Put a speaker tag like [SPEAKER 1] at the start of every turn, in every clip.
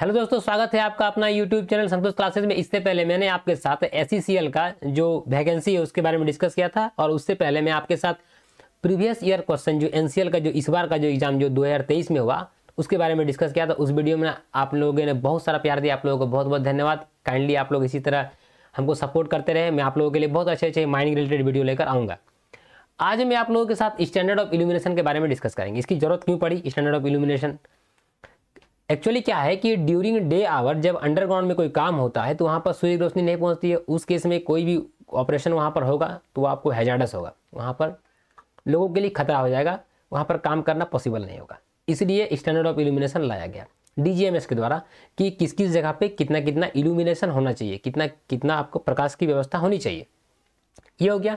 [SPEAKER 1] hello दोस्तों स्वागत है आपका अपना यूट्यूब चैनल संतोष क्लासेस में इससे पहले मैंने आपके साथ एस सी e का जो वैकेंसी है उसके बारे में डिस्कस किया था और उससे पहले मैं आपके साथ प्रीवियस ईयर क्वेश्चन जो एन का जो इस बार का जो एग्जाम जो 2023 में हुआ उसके बारे में डिस्कस किया था उस वीडियो में आप लोगों ने बहुत सारा प्यार दिया आप लोगों को बहुत बहुत धन्यवाद काइंडली आप लोग इसी तरह हमको सपोर्ट करते रहे मैं आप लोगों के लिए बहुत अच्छे अच्छे माइनिंग रिलेटेड वीडियो लेकर आऊँगा आज मैं आप लोगों के साथ स्टैंडर्ड ऑफ इलुमिनेशन के बारे में डिस्कस करेंगे इसकी जरूरत क्यों पड़ी स्टैंडर्ड ऑफ इलुमिनेशन एक्चुअली क्या है कि ड्यूरिंग डे आवर जब अंडरग्राउंड में कोई काम होता है तो वहाँ पर सूर्य रोशनी नहीं पहुँचती है उस केस में कोई भी ऑपरेशन वहाँ पर होगा तो वो आपको हैजार्डस होगा वहाँ पर लोगों के लिए खतरा हो जाएगा वहाँ पर काम करना पॉसिबल नहीं होगा इसलिए स्टैंडर्ड ऑफ इल्यूमिनेशन लाया गया डीजीएमएस के द्वारा कि किस किस जगह पे कितना कितना इल्यूमिनेशन होना चाहिए कितना कितना आपको प्रकाश की व्यवस्था होनी चाहिए ये हो गया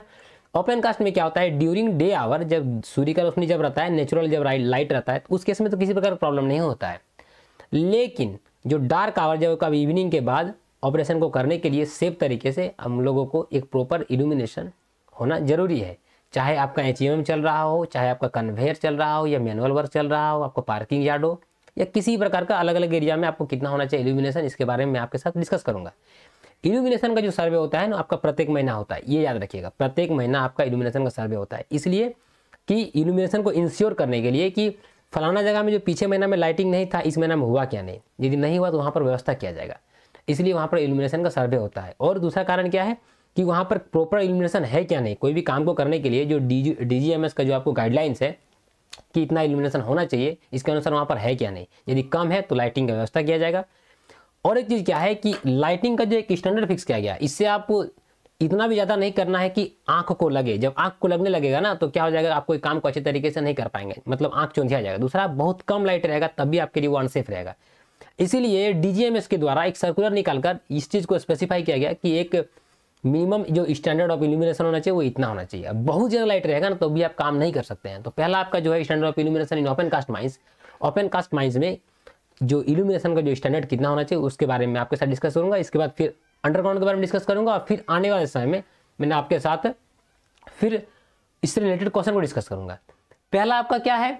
[SPEAKER 1] ओपन कास्ट में क्या होता है ड्यूरिंग डे आवर जब सूर्य का रोशनी जब रहता है नेचुरल जब लाइट रहता है तो उस केस में तो किसी प्रकार का प्रॉब्लम नहीं होता है लेकिन जो डार्क आवर जब कब इवनिंग के बाद ऑपरेशन को करने के लिए सेफ तरीके से हम लोगों को एक प्रॉपर इल्यूमिनेशन होना ज़रूरी है चाहे आपका एच e चल रहा हो चाहे आपका कन्वेयर चल रहा हो या मैनुअल वर्क चल रहा हो आपका पार्किंग यार्ड हो या किसी प्रकार का अलग अलग एरिया में आपको कितना होना चाहिए इल्यूमिनेशन इसके बारे में मैं आपके साथ डिस्कस करूंगा इल्यूमिनेशन का जो सर्वे होता है ना आपका प्रत्येक महीना होता है ये याद रखिएगा प्रत्येक महीना आपका इल्यूमिनेशन का सर्वे होता है इसलिए कि इल्यूमिनेशन को इंश्योर करने के लिए कि फलाना जगह में जो पीछे महीना में लाइटिंग नहीं था इस महीना में हुआ क्या नहीं यदि नहीं हुआ तो वहाँ पर व्यवस्था किया जाएगा इसलिए वहाँ पर इल्यूमिनेशन का सर्वे होता है और दूसरा कारण क्या है कि वहाँ पर प्रॉपर इल्यूमिनेशन है क्या नहीं कोई भी काम को करने के लिए जो डी डी का जो आपको गाइडलाइंस है कि इतना इल्यूमिनेशन होना चाहिए इसके अनुसार वहाँ पर है क्या नहीं यदि कम है तो लाइटिंग का व्यवस्था किया जाएगा और एक चीज़ क्या है कि लाइटिंग का जो एक स्टैंडर्ड फिक्स किया गया इससे आप इतना भी ज़्यादा नहीं करना है कि आंख को लगे जब आंख को लगने लगेगा ना तो क्या हो जाएगा आप कोई काम को अच्छे तरीके से नहीं कर पाएंगे मतलब आंख चौंधिया जाएगा दूसरा बहुत कम लाइट रहेगा तब भी आपके लिए वो अनसेफ रहेगा इसीलिए डीजीएमएस के द्वारा एक सर्कुलर निकालकर इस चीज़ को स्पेसिफाई किया गया कि एक मिनिमम जो स्टैंडर्ड ऑफ इल्यूमिनेशन होना चाहिए वो इतना होना चाहिए बहुत ज़्यादा लाइट रहेगा ना तो भी आप काम नहीं कर सकते हैं तो पहला आपका जो है standard of illumination in open cast mines open cast mines में जो इल्यूमिनेशन का जो स्टैंडर्ड कितना होना चाहिए उसके बारे में आपके साथ डिस्कस करूंगा इसके बाद फिर अंडरग्राउंड के बारे में डिस्कस करूंगा और फिर आने वाले समय में मैंने आपके साथ फिर इससे रिलेटेड क्वेश्चन को डिस्कस करूंगा पहला आपका क्या है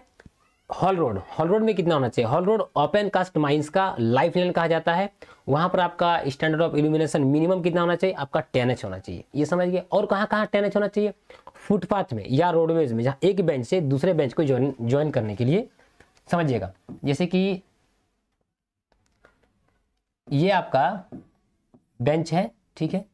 [SPEAKER 1] हॉल रोड हॉल रोड में कितना होना चाहिए haul road open cast mines का लाइफ लाइन कहा जाता है वहां पर आपका स्टैंडर्ड ऑफ इल्यूमिनेशन मिनिमम कितना होना चाहिए आपका टेन एच होना चाहिए ये समझ गए और कहाँ कहाँ टेन एच होना चाहिए फुटपाथ में या रोडवेज में जहाँ एक बेंच से दूसरे बेंच को ज्वाइन ज्वाइन करने के लिए समझिएगा जैसे कि ये आपका बेंच है ठीक है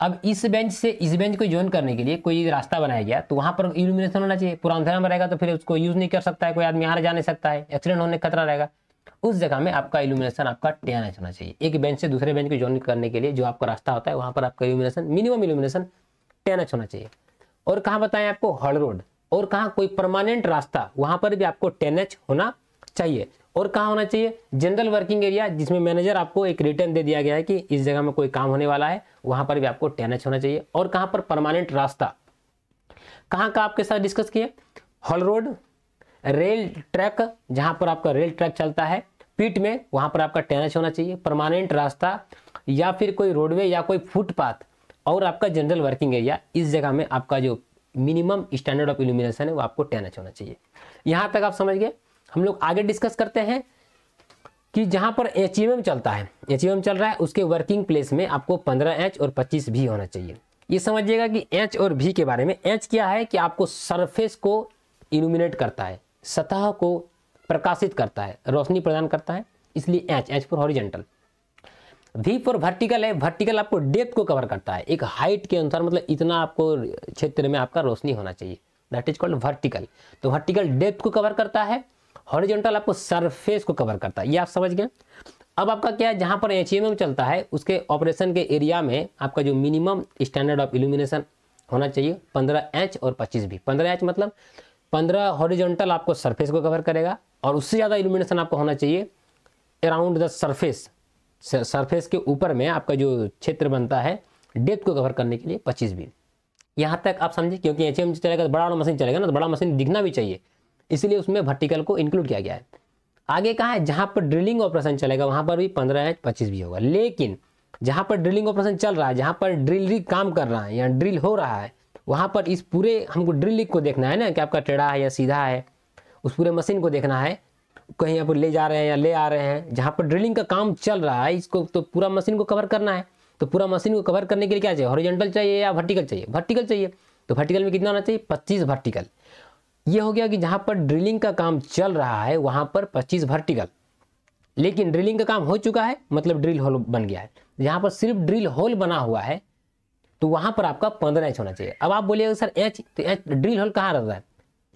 [SPEAKER 1] अब इस बेंच से इस बेंच को ज्वाइन करने के लिए कोई रास्ता बनाया गया तो वहां पर इल्यूमिनेशन होना चाहिए पूरा अंधेरा में रहेगा तो फिर उसको यूज नहीं कर सकता है कोई आदमी आ जा नहीं सकता है एक्सीडेंट होने का खतरा रहेगा उस जगह में आपका इल्यूमिनेशन आपका टेन एच होना चाहिए एक बेंच से दूसरे बेंच को ज्वाइन करने के लिए जो आपका रास्ता होता है वहां पर आपका illumination minimum illumination ten H होना चाहिए और कहाँ बताएं आपको हॉल रोड और कहाँ कोई परमानेंट रास्ता वहां पर भी आपको टेन एच होना चाहिए और कहाँ होना चाहिए जनरल वर्किंग एरिया जिसमें मैनेजर आपको एक रिटर्न दे दिया गया है कि इस जगह में कोई काम होने वाला है वहाँ पर भी आपको टेनच होना चाहिए और कहाँ पर परमानेंट रास्ता कहाँ का आपके साथ डिस्कस किया हॉल रोड रेल ट्रैक जहाँ पर आपका रेल ट्रैक चलता है पीठ में वहाँ पर आपका टेनच होना चाहिए परमानेंट रास्ता या फिर कोई रोडवे या कोई फुटपाथ और आपका जनरल वर्किंग एरिया इस जगह में आपका जो मिनिमम स्टैंडर्ड ऑफ इल्यूमिनेशन है वो आपको टेनच होना चाहिए यहाँ तक आप समझ गए हम लोग आगे डिस्कस करते हैं कि जहाँ पर एच चलता है एच चल रहा है उसके वर्किंग प्लेस में आपको पंद्रह एच और पच्चीस भी होना चाहिए ये समझिएगा कि एच और भी के बारे में एच क्या है कि आपको सरफेस को इल्यूमिनेट करता है सतह को प्रकाशित करता है रोशनी प्रदान करता है इसलिए H H for horizontal V for vertical है वर्टिकल आपको डेप्थ को कवर करता है एक हाइट के अनुसार मतलब इतना आपको क्षेत्र में आपका रोशनी होना चाहिए दैट इज कॉल्ड वर्टिकल तो वर्टिकल डेप्थ को कवर करता है हॉरिजॉन्टल आपको सरफेस को कवर करता है ये आप समझ गए अब आपका क्या है जहाँ पर एच e चलता है उसके ऑपरेशन के एरिया में आपका जो मिनिमम स्टैंडर्ड ऑफ इल्यूमिनेशन होना चाहिए पंद्रह एच और पच्चीस भी पंद्रह एच मतलब पंद्रह हॉरिजॉन्टल आपको सरफेस को कवर करेगा और उससे ज़्यादा इल्यूमिनेशन आपको होना चाहिए अराउंड द सरफेस सरफेस के ऊपर में आपका जो क्षेत्र बनता है डेप्थ को कवर करने के लिए पच्चीस भी यहाँ तक आप समझिए क्योंकि एच एम e चलेगा तो बड़ा बड़ा मशीन चलेगा ना तो बड़ा मशीन दिखना भी चाहिए इसलिए उसमें वर्टिकल को इंक्लूड किया गया है आगे कहाँ है जहाँ पर ड्रिलिंग ऑपरेशन चलेगा वहाँ पर भी पंद्रह या पच्चीस भी होगा लेकिन जहाँ पर ड्रिलिंग ऑपरेशन चल रहा है जहाँ पर रिग काम कर रहा है या ड्रिल हो रहा है वहाँ पर इस पूरे हमको ड्रिलिंग को देखना है ना कि आपका टेढ़ा है या सीधा है उस पूरे मशीन को देखना है कहीं यहाँ पर ले जा रहे हैं या ले आ रहे हैं जहाँ पर ड्रिलिंग का काम चल रहा है इसको तो पूरा मशीन को कवर करना है तो पूरा मशीन को कवर करने के लिए क्या चाहिए हॉरिजेंटल चाहिए या वर्टिकल चाहिए वर्टिकल चाहिए तो वर्टिकल में कितना होना चाहिए पच्चीस वर्टिकल ये हो गया कि जहां पर ड्रिलिंग का काम चल रहा है वहां पर पच्चीस वर्टिकल लेकिन ड्रिलिंग का काम हो चुका है मतलब ड्रिल होल बन गया है जहाँ पर सिर्फ ड्रिल होल बना हुआ है तो वहाँ पर आपका पंद्रह इंच होना चाहिए अब आप बोलिएगा सर एच तो एच ड्रिल होल कहाँ रहता है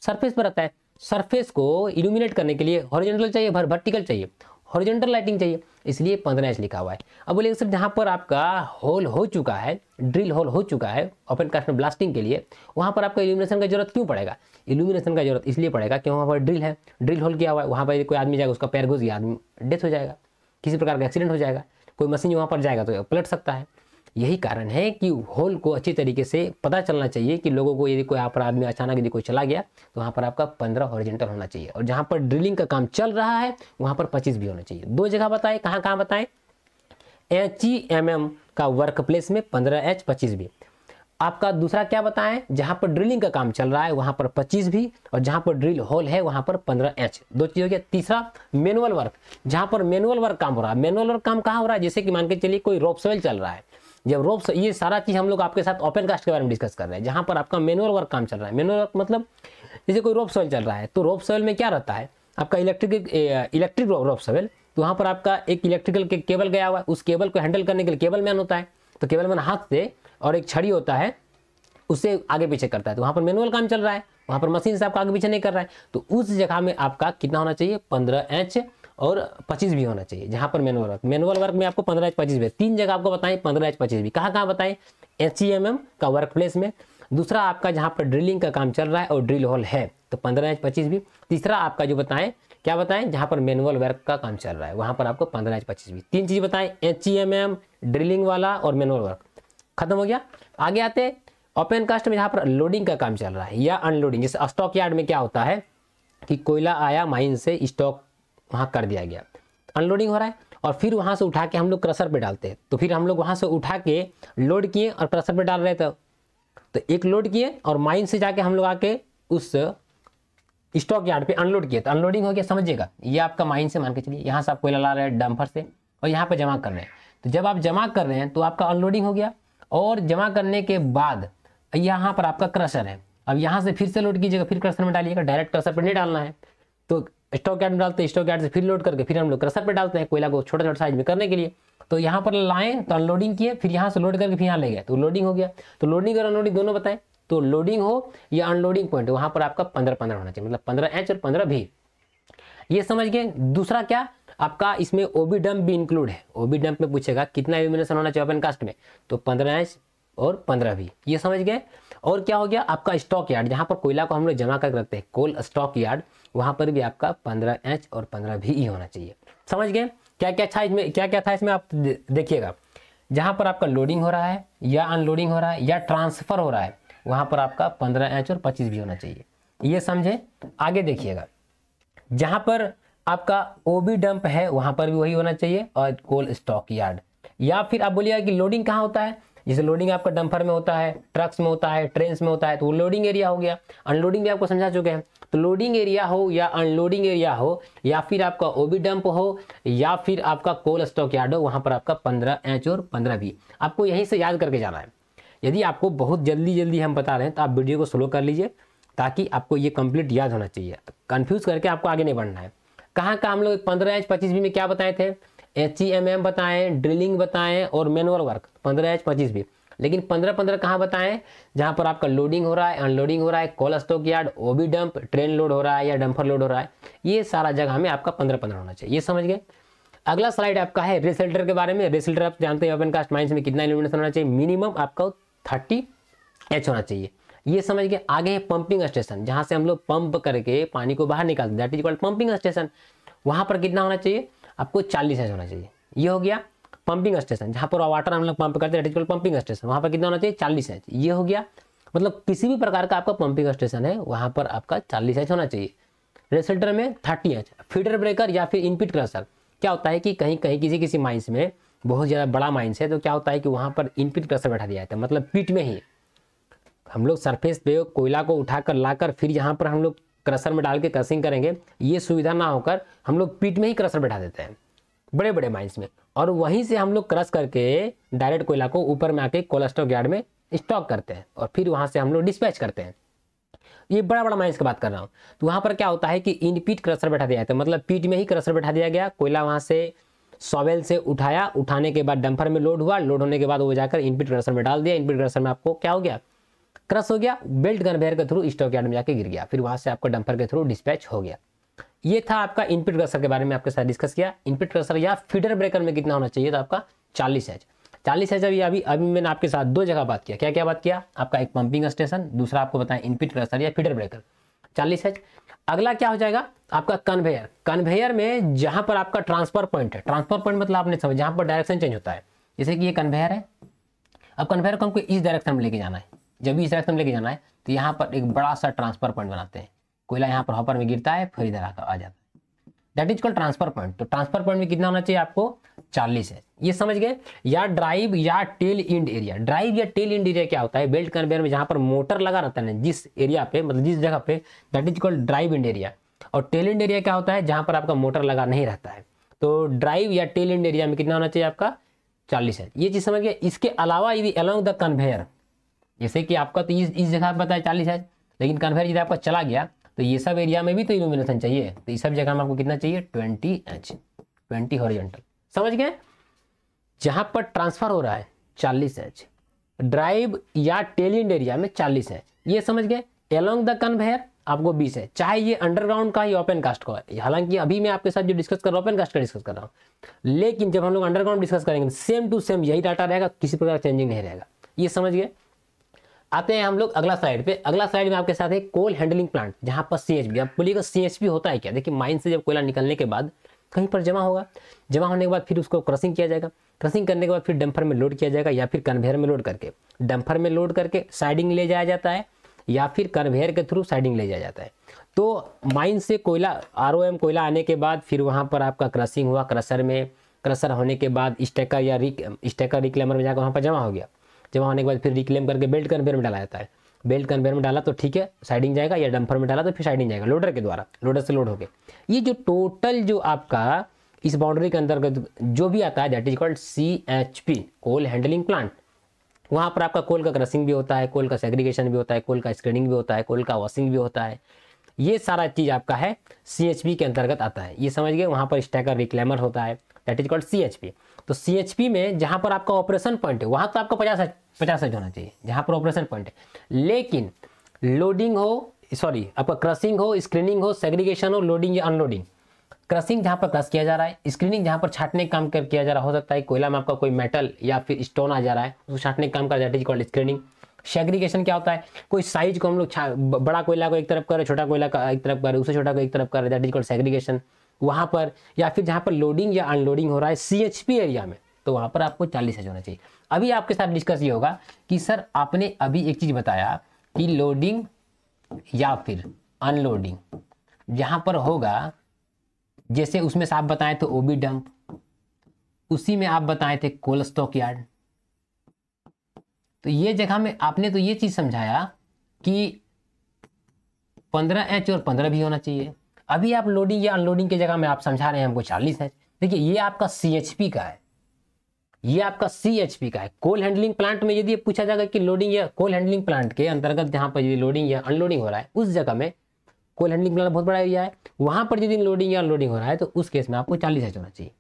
[SPEAKER 1] सरफेस पर रहता है सरफेस को इल्यूमिनेट करने के लिए हॉरिजेंटल चाहिए भर वर्टिकल चाहिए हॉरिजेंटल लाइटिंग चाहिए इसलिए पंद्रह इंच लिखा हुआ है अब बोलिएगा सर जहाँ पर आपका होल हो चुका है ड्रिल होल हो चुका है ओपन कास्ट में ब्लास्टिंग के लिए वहाँ पर आपका इल्यूमिनेशन की जरूरत क्यों पड़ेगा इल्यूमिनेशन का जरूरत इसलिए पड़ेगा क्यों वहाँ पर ड्रिल है ड्रिल होल किया हुआ है वहाँ पर कोई आदमी जाएगा उसका पैर घुस गया आदमी डेथ हो जाएगा किसी प्रकार का एक्सीडेंट हो जाएगा कोई मशीन वहाँ पर जाएगा तो पलट सकता है यही कारण है कि होल को अच्छी तरीके से पता चलना चाहिए कि लोगों को यदि कोई आप पर आदमी अचानक यदि कोई चला गया तो वहाँ पर आपका पंद्रह हॉरिजेंटल होना चाहिए और जहाँ पर ड्रिलिंग का काम चल रहा है वहाँ पर पच्चीस भी होना चाहिए दो जगह बताएं कहाँ कहाँ बताएं एच ई एम एम का वर्क प्लेस में पंद्रह एच पच्चीस भी आपका दूसरा क्या बताएं जहां पर ड्रिलिंग का काम चल रहा है वहां पर 25 भी और जहां पर ड्रिल होल है वहां पर 15 एच दो चीज हो गया तीसरा मैनुअल वर्क जहां पर मैनुअल वर्क काम हो रहा है मैनुअल वर्क काम कहाँ हो रहा है जैसे कि मान के चलिए कोई रोप सोयल चल रहा है जब रोप ये सारा चीज हम लोग आपके साथ ओपन कास्ट के बारे में डिस्कस कर रहे हैं जहां पर आपका मैनुअल वर्क काम चल रहा है मैनुअल वर्क मतलब जैसे कोई रोप सोयल चल रहा है तो रोप सोयल में क्या रहता है आपका इलेक्ट्रिक इलेक्ट्रिक रोप सोयल तो वहाँ पर आपका एक इलेक्ट्रिकल के केबल गया हुआ है उस केबल को हैंडल करने के लिए केबल मैन होता है तो केबल मैन हाथ से और एक छड़ी होता है उसे आगे पीछे करता है तो वहाँ पर मैनुअल काम चल रहा है वहाँ पर मशीन से आपका आगे पीछे नहीं कर रहा है तो उस जगह में आपका कितना होना चाहिए पंद्रह एच और पच्चीस भी होना चाहिए जहाँ पर मैनुअल वर्क मैनुअल वर्क में आपको पंद्रह एच पच्चीस भी तीन जगह आपको बताएं पंद्रह एच पच्चीस भी कहाँ कहाँ बताएं एच सी एम एम का वर्क प्लेस में दूसरा आपका जहाँ पर ड्रिलिंग का काम चल रहा है और ड्रिल होल है तो पंद्रह इंच पच्चीस भी तीसरा आपका जो बताएं क्या बताएं जहाँ पर मैनुअल वर्क का काम चल रहा है वहाँ पर आपको पंद्रह इंच पच्चीस भी तीन चीज़ बताएं H C M M drilling वाला और मैनुअल वर्क खत्म हो गया आगे आते ओपन कास्ट में यहाँ पर लोडिंग का काम चल रहा है या अनलोडिंग जैसे स्टॉक यार्ड में क्या होता है कि कोयला आया माइन से स्टॉक वहाँ कर दिया गया अनलोडिंग हो रहा है और फिर वहाँ से उठा के हम लोग क्रसर पे डालते हैं तो फिर हम लोग वहाँ से उठा के लोड किए और क्रसर पे डाल रहे थे तो एक लोड किए और माइन से जाके हम लोग आके उस स्टॉक यार्ड पे अनलोड किए तो अनलोडिंग हो गया समझिएगा ये आपका माइन से मान के चलिए यहाँ से आप कोयला ला रहे हैं डम्फर से और यहाँ पर जमा कर रहे हैं तो जब आप जमा कर रहे हैं तो आपका अनलोडिंग हो गया और जमा करने के बाद यहाँ पर आपका क्रशर है अब यहाँ से फिर से लोड कीजिएगा फिर क्रशर में डालिएगा डायरेक्ट क्रशर पर नहीं डालना है तो स्टॉक यार्ड में डालते हैं स्टॉक यार्ड से फिर लोड करके फिर हम लोग क्रशर पर डालते हैं कोयला को छोटा छोटा साइज में करने के लिए तो यहाँ पर लाए तो अनलोडिंग किए फिर यहाँ से लोड करके फिर यहाँ ले गए तो लोडिंग हो गया तो लोडिंग और अनलोडिंग दोनों बताएं तो लोडिंग हो या अनलोडिंग पॉइंट वहाँ पर आपका पंद्रह पंद्रह होना चाहिए मतलब पंद्रह एच और पंद्रह भी ये समझ गए दूसरा क्या आपका इसमें ओबी डंप भी इंक्लूड है ओबी डंप में पूछेगा कितना एलिमिनेशन होना चाहिए ओपन कास्ट में तो पंद्रह और पंद्रह भी ये समझ गए और क्या हो गया आपका स्टॉक यार्ड जहाँ पर कोयला को हम लोग जमा करके रखते हैं कोल स्टॉक यार्ड वहाँ पर भी आपका पंद्रह एच और पंद्रह भी ही होना चाहिए समझ गए क्या क्या था इसमें क्या क्या था इसमें आप देखिएगा जहाँ पर आपका लोडिंग हो रहा है या अनलोडिंग हो रहा है या ट्रांसफर हो रहा है वहाँ पर आपका पंद्रह एच और पच्चीस भी होना चाहिए ये समझे आगे देखिएगा जहाँ पर आपका ओबी डंप है वहाँ पर भी वही होना चाहिए और कोल स्टॉक यार्ड या फिर आप बोलिएगा कि लोडिंग कहाँ होता है जैसे लोडिंग आपका डंपर में होता है ट्रक्स में होता है ट्रेन में होता है तो वो लोडिंग एरिया हो गया अनलोडिंग भी आपको समझा चुके हैं तो लोडिंग एरिया हो या अनलोडिंग एरिया हो या फिर आपका ओबी डंप हो या फिर आपका कोल स्टॉक यार्ड हो वहाँ पर आपका पंद्रह एच और पंद्रह भी आपको यहीं से याद करके जाना है यदि आपको बहुत जल्दी जल्दी हम बता रहे हैं तो आप वीडियो को स्लो कर लीजिए ताकि आपको ये कंप्लीट याद होना चाहिए कन्फ्यूज़ तो करके आपको आगे नहीं बढ़ना है कहाँ का हम लोग पंद्रह एच पच्चीस बी में क्या बताए थे एच ई एम एम बताएं ड्रिलिंग बताएं और मैनुअल वर्क पंद्रह एच पच्चीस बी लेकिन पंद्रह पंद्रह कहाँ बताएं जहाँ पर आपका लोडिंग हो रहा है अनलोडिंग हो रहा है coal stock yard OB dump train load हो रहा है या डंपर लोड हो रहा है ये सारा जगह हमें आपका पंद्रह पंद्रह होना चाहिए ये समझ गए अगला स्लाइड आपका है रेसल्टर के बारे में रेसल्टर आप जानते हैं ओपन कास्ट माइंस में कितना इल्यूमिनेशन होना चाहिए मिनिमम आपका थर्टी एच होना चाहिए ये समझ गए आगे है पंपिंग स्टेशन जहाँ से हम लोग पंप करके पानी को बाहर निकालते that is called pumping station वहाँ पर कितना होना चाहिए आपको चालीस एच होना चाहिए ये हो गया पंपिंग स्टेशन जहाँ पर वाटर हम लोग पंप करते हैं that is called pumping station वहाँ पर कितना होना चाहिए चालीस एच ये हो गया मतलब किसी भी प्रकार का आपका पंपिंग स्टेशन है वहाँ पर आपका चालीस एच होना चाहिए रेसिल्टर में थर्टी एच फीडर ब्रेकर या फिर इनपिट क्रसर क्या होता है कि कहीं कहीं किसी किसी माइंस में बहुत ज़्यादा बड़ा माइंस है तो क्या होता है कि वहाँ पर इनपिट क्रसर बैठा दिया जाता है मतलब पीट में ही हम लोग सरफेस पे कोयला को उठाकर लाकर फिर यहाँ पर हम लोग क्रशर में डाल के क्रसिंग करेंगे ये सुविधा ना होकर हम लोग पीट में ही क्रशर बैठा देते हैं बड़े बड़े माइंस में और वहीं से हम लोग क्रश करके डायरेक्ट कोयला को ऊपर में आके कोला स्टॉक यार्ड में स्टॉक करते हैं और फिर वहाँ से हम लोग डिस्पैच करते हैं ये बड़ा बड़ा माइंस की बात कर रहा हूँ तो वहाँ पर क्या होता है कि इन पीट क्रशर बैठा दिया जाता है मतलब पीट में ही क्रशर बैठा दिया गया कोयला वहाँ से सॉवेल से उठाया उठाने के बाद डंपर में लोड हुआ लोड होने के बाद वो जाकर इनपिट क्रशर में डाल दिया इनपिट क्रशर में आपको क्या हो गया क्रस हो गया बेल्ट कन्वेयर के थ्रू स्टॉक यार्ड में जाके गिर गया फिर वहां से आपका डंपर के थ्रू डिस्पैच हो गया ये था आपका इनपुट क्रसर के बारे में आपके साथ डिस्कस किया इनपुट क्रसर या फीडर ब्रेकर में कितना होना चाहिए तो आपका चालीस एच चालीस एच अभी अभी अभी मैंने आपके साथ दो जगह बात किया क्या क्या बात किया आपका एक पंपिंग स्टेशन दूसरा आपको बताया इनपुट क्रसर या फीडर ब्रेकर चालीस एच अगला क्या हो जाएगा आपका कन्वेयर कन्वेयर में जहां पर आपका ट्रांसफर पॉइंट है ट्रांसफर पॉइंट मतलब आपने समझ जहां पर डायरेक्शन चेंज होता है जैसे कि ये कन्वेयर है अब कन्वेयर को हमको इस डायरेक्शन में लेके जाना है जब भी इस रास्ते में लेके जाना है तो यहाँ पर एक बड़ा सा ट्रांसफर पॉइंट बनाते हैं कोयला यहाँ पर हॉपर में गिरता है फिर इधर आकर आ जाता है that is call transfer point तो ट्रांसफर पॉइंट में कितना होना चाहिए आपको चालीस है ये समझ गए या ड्राइव या टेल इंड एरिया ड्राइव या टेल इंड एरिया क्या होता है बेल्ट कन्वेयर में जहां पर मोटर लगा रहता है ना जिस एरिया पे मतलब जिस जगह पे that is called drive end area और टेल इंड एरिया क्या होता है जहां पर आपका मोटर लगा नहीं रहता है तो ड्राइव या टेल इंड एरिया में कितना होना चाहिए आपका चालीस है ये चीज समझ गया इसके अलावा यदि अलॉन्ग द कन्वेयर जैसे कि आपका तो इस इस जगह पर बताया चालीस है लेकिन कन्वेयर यदि आपका चला गया तो ये सब एरिया में भी तो इल्यूमिनेशन चाहिए तो ये सब जगह में आपको कितना चाहिए ट्वेंटी एच ट्वेंटी हॉरिजेंटल समझ गए जहाँ पर ट्रांसफर हो रहा है चालीस एच ड्राइव या टेलिंड एरिया में चालीस एच ये समझ गए एलोंग द कन्वेयर आपको बीस है चाहे ये अंडरग्राउंड का ही ओपन कास्ट का है हालांकि अभी मैं आपके साथ जो डिस्कस कर रहा हूँ ओपन कास्ट का डिस्कस कर रहा हूँ लेकिन जब हम लोग अंडरग्राउंड डिस्कस करेंगे सेम टू सेम यही डाटा रहेगा किसी प्रकार चेंजिंग नहीं रहेगा ये समझ गए आते हैं हम लोग अगला साइड पे अगला साइड में आपके साथ है कोल हैंडलिंग प्लांट जहाँ पर सी एच बी आप बोलिएगा सी एच बी होता है क्या देखिए माइन से जब कोयला निकलने के बाद कहीं पर जमा होगा जमा होने के बाद फिर उसको क्रसिंग किया जाएगा क्रसिंग करने के बाद फिर डंपर में लोड किया जाएगा या फिर कन्वेयर में लोड करके डंपर में लोड करके साइडिंग ले जाया जाता है या फिर कन्वेयर के थ्रू साइडिंग ले जाया जाता है तो माइन से कोयला आर कोयला आने के बाद फिर वहाँ पर आपका क्रसिंग हुआ क्रसर में क्रसर होने के बाद स्टेकर या रिक स्टेकर रिक्लेमर में जाकर वहाँ पर जमा हो गया जमा होने के बाद फिर रिक्लेम करके बेल्ट कन्वेयर में डाला जाता है बेल्ट कन्वेयर में डाला तो ठीक है साइडिंग जाएगा या डंपर में डाला तो फिर साइडिंग जाएगा लोडर के द्वारा लोडर से लोड होकर ये जो टोटल जो आपका इस बाउंड्री के अंतर्गत जो भी आता है that is called C H P coal handling plant वहाँ पर आपका कोल का क्रसिंग भी होता है कोल का सेग्रीगेशन भी होता है कोल का स्क्रीनिंग भी होता है कोल का वॉशिंग भी होता है ये सारा चीज़ आपका है सी के अंतर्गत आता है ये समझ गए वहाँ पर स्टैकर रिक्लेमर होता है दैट इज कॉल्ड सी तो सी में जहाँ पर आपका ऑपरेशन पॉइंट है वहाँ तो आपको पचास पचास एच होना चाहिए जहाँ पर ऑपरेशन पॉइंट है लेकिन लोडिंग हो सॉरी आपका क्रसिंग हो स्क्रीनिंग हो सेग्रीगेशन हो लोडिंग या अनलोडिंग क्रसिंग जहाँ पर क्रस किया जा रहा है स्क्रीनिंग जहाँ पर छाटने का काम कर किया जा रहा हो सकता है कोयला में आपका कोई मेटल या फिर स्टोन आ जा रहा है उसको छाटने का काम कर जाता है कॉल्ड स्क्रीनिंग सेग्रीगेशन क्या होता है कोई साइज को हम लोग बड़ा कोयला को एक तरफ कर रहे छोटा कोयला का एक तरफ कर रहे उसे छोटा को एक तरफ कर रहे दैट इज कॉल्ड सेग्रीगेशन वहाँ पर या फिर जहाँ पर लोडिंग या अनलोडिंग हो रहा है सी एरिया में तो वहाँ पर आपको चालीस हज होना चाहिए अभी आपके साथ डिस्कस ये होगा कि सर आपने अभी एक चीज़ बताया कि लोडिंग या फिर अनलोडिंग जहाँ पर होगा जैसे उसमें से आप बताएं तो ओबी डंप उसी में आप बताए थे कोल स्टॉक यार्ड तो ये जगह में आपने तो ये चीज़ समझाया कि पंद्रह एच और पंद्रह भी होना चाहिए अभी आप लोडिंग या अनलोडिंग की जगह में आप समझा रहे हैं हमको चालीस है देखिए ये आपका सी का है ये आपका सी का है कोल हैंडलिंग प्लांट में यदि पूछा जाएगा कि लोडिंग या कोल हैंडलिंग प्लांट के अंतर्गत जहाँ पर यदि लोडिंग या अनलोडिंग हो रहा है उस जगह में कोल हैंडलिंग प्लांट बहुत बड़ा एरिया है वहाँ पर यदि लोडिंग या अनलोडिंग हो रहा है तो उस केस में आपको चालीस एच होना चाहिए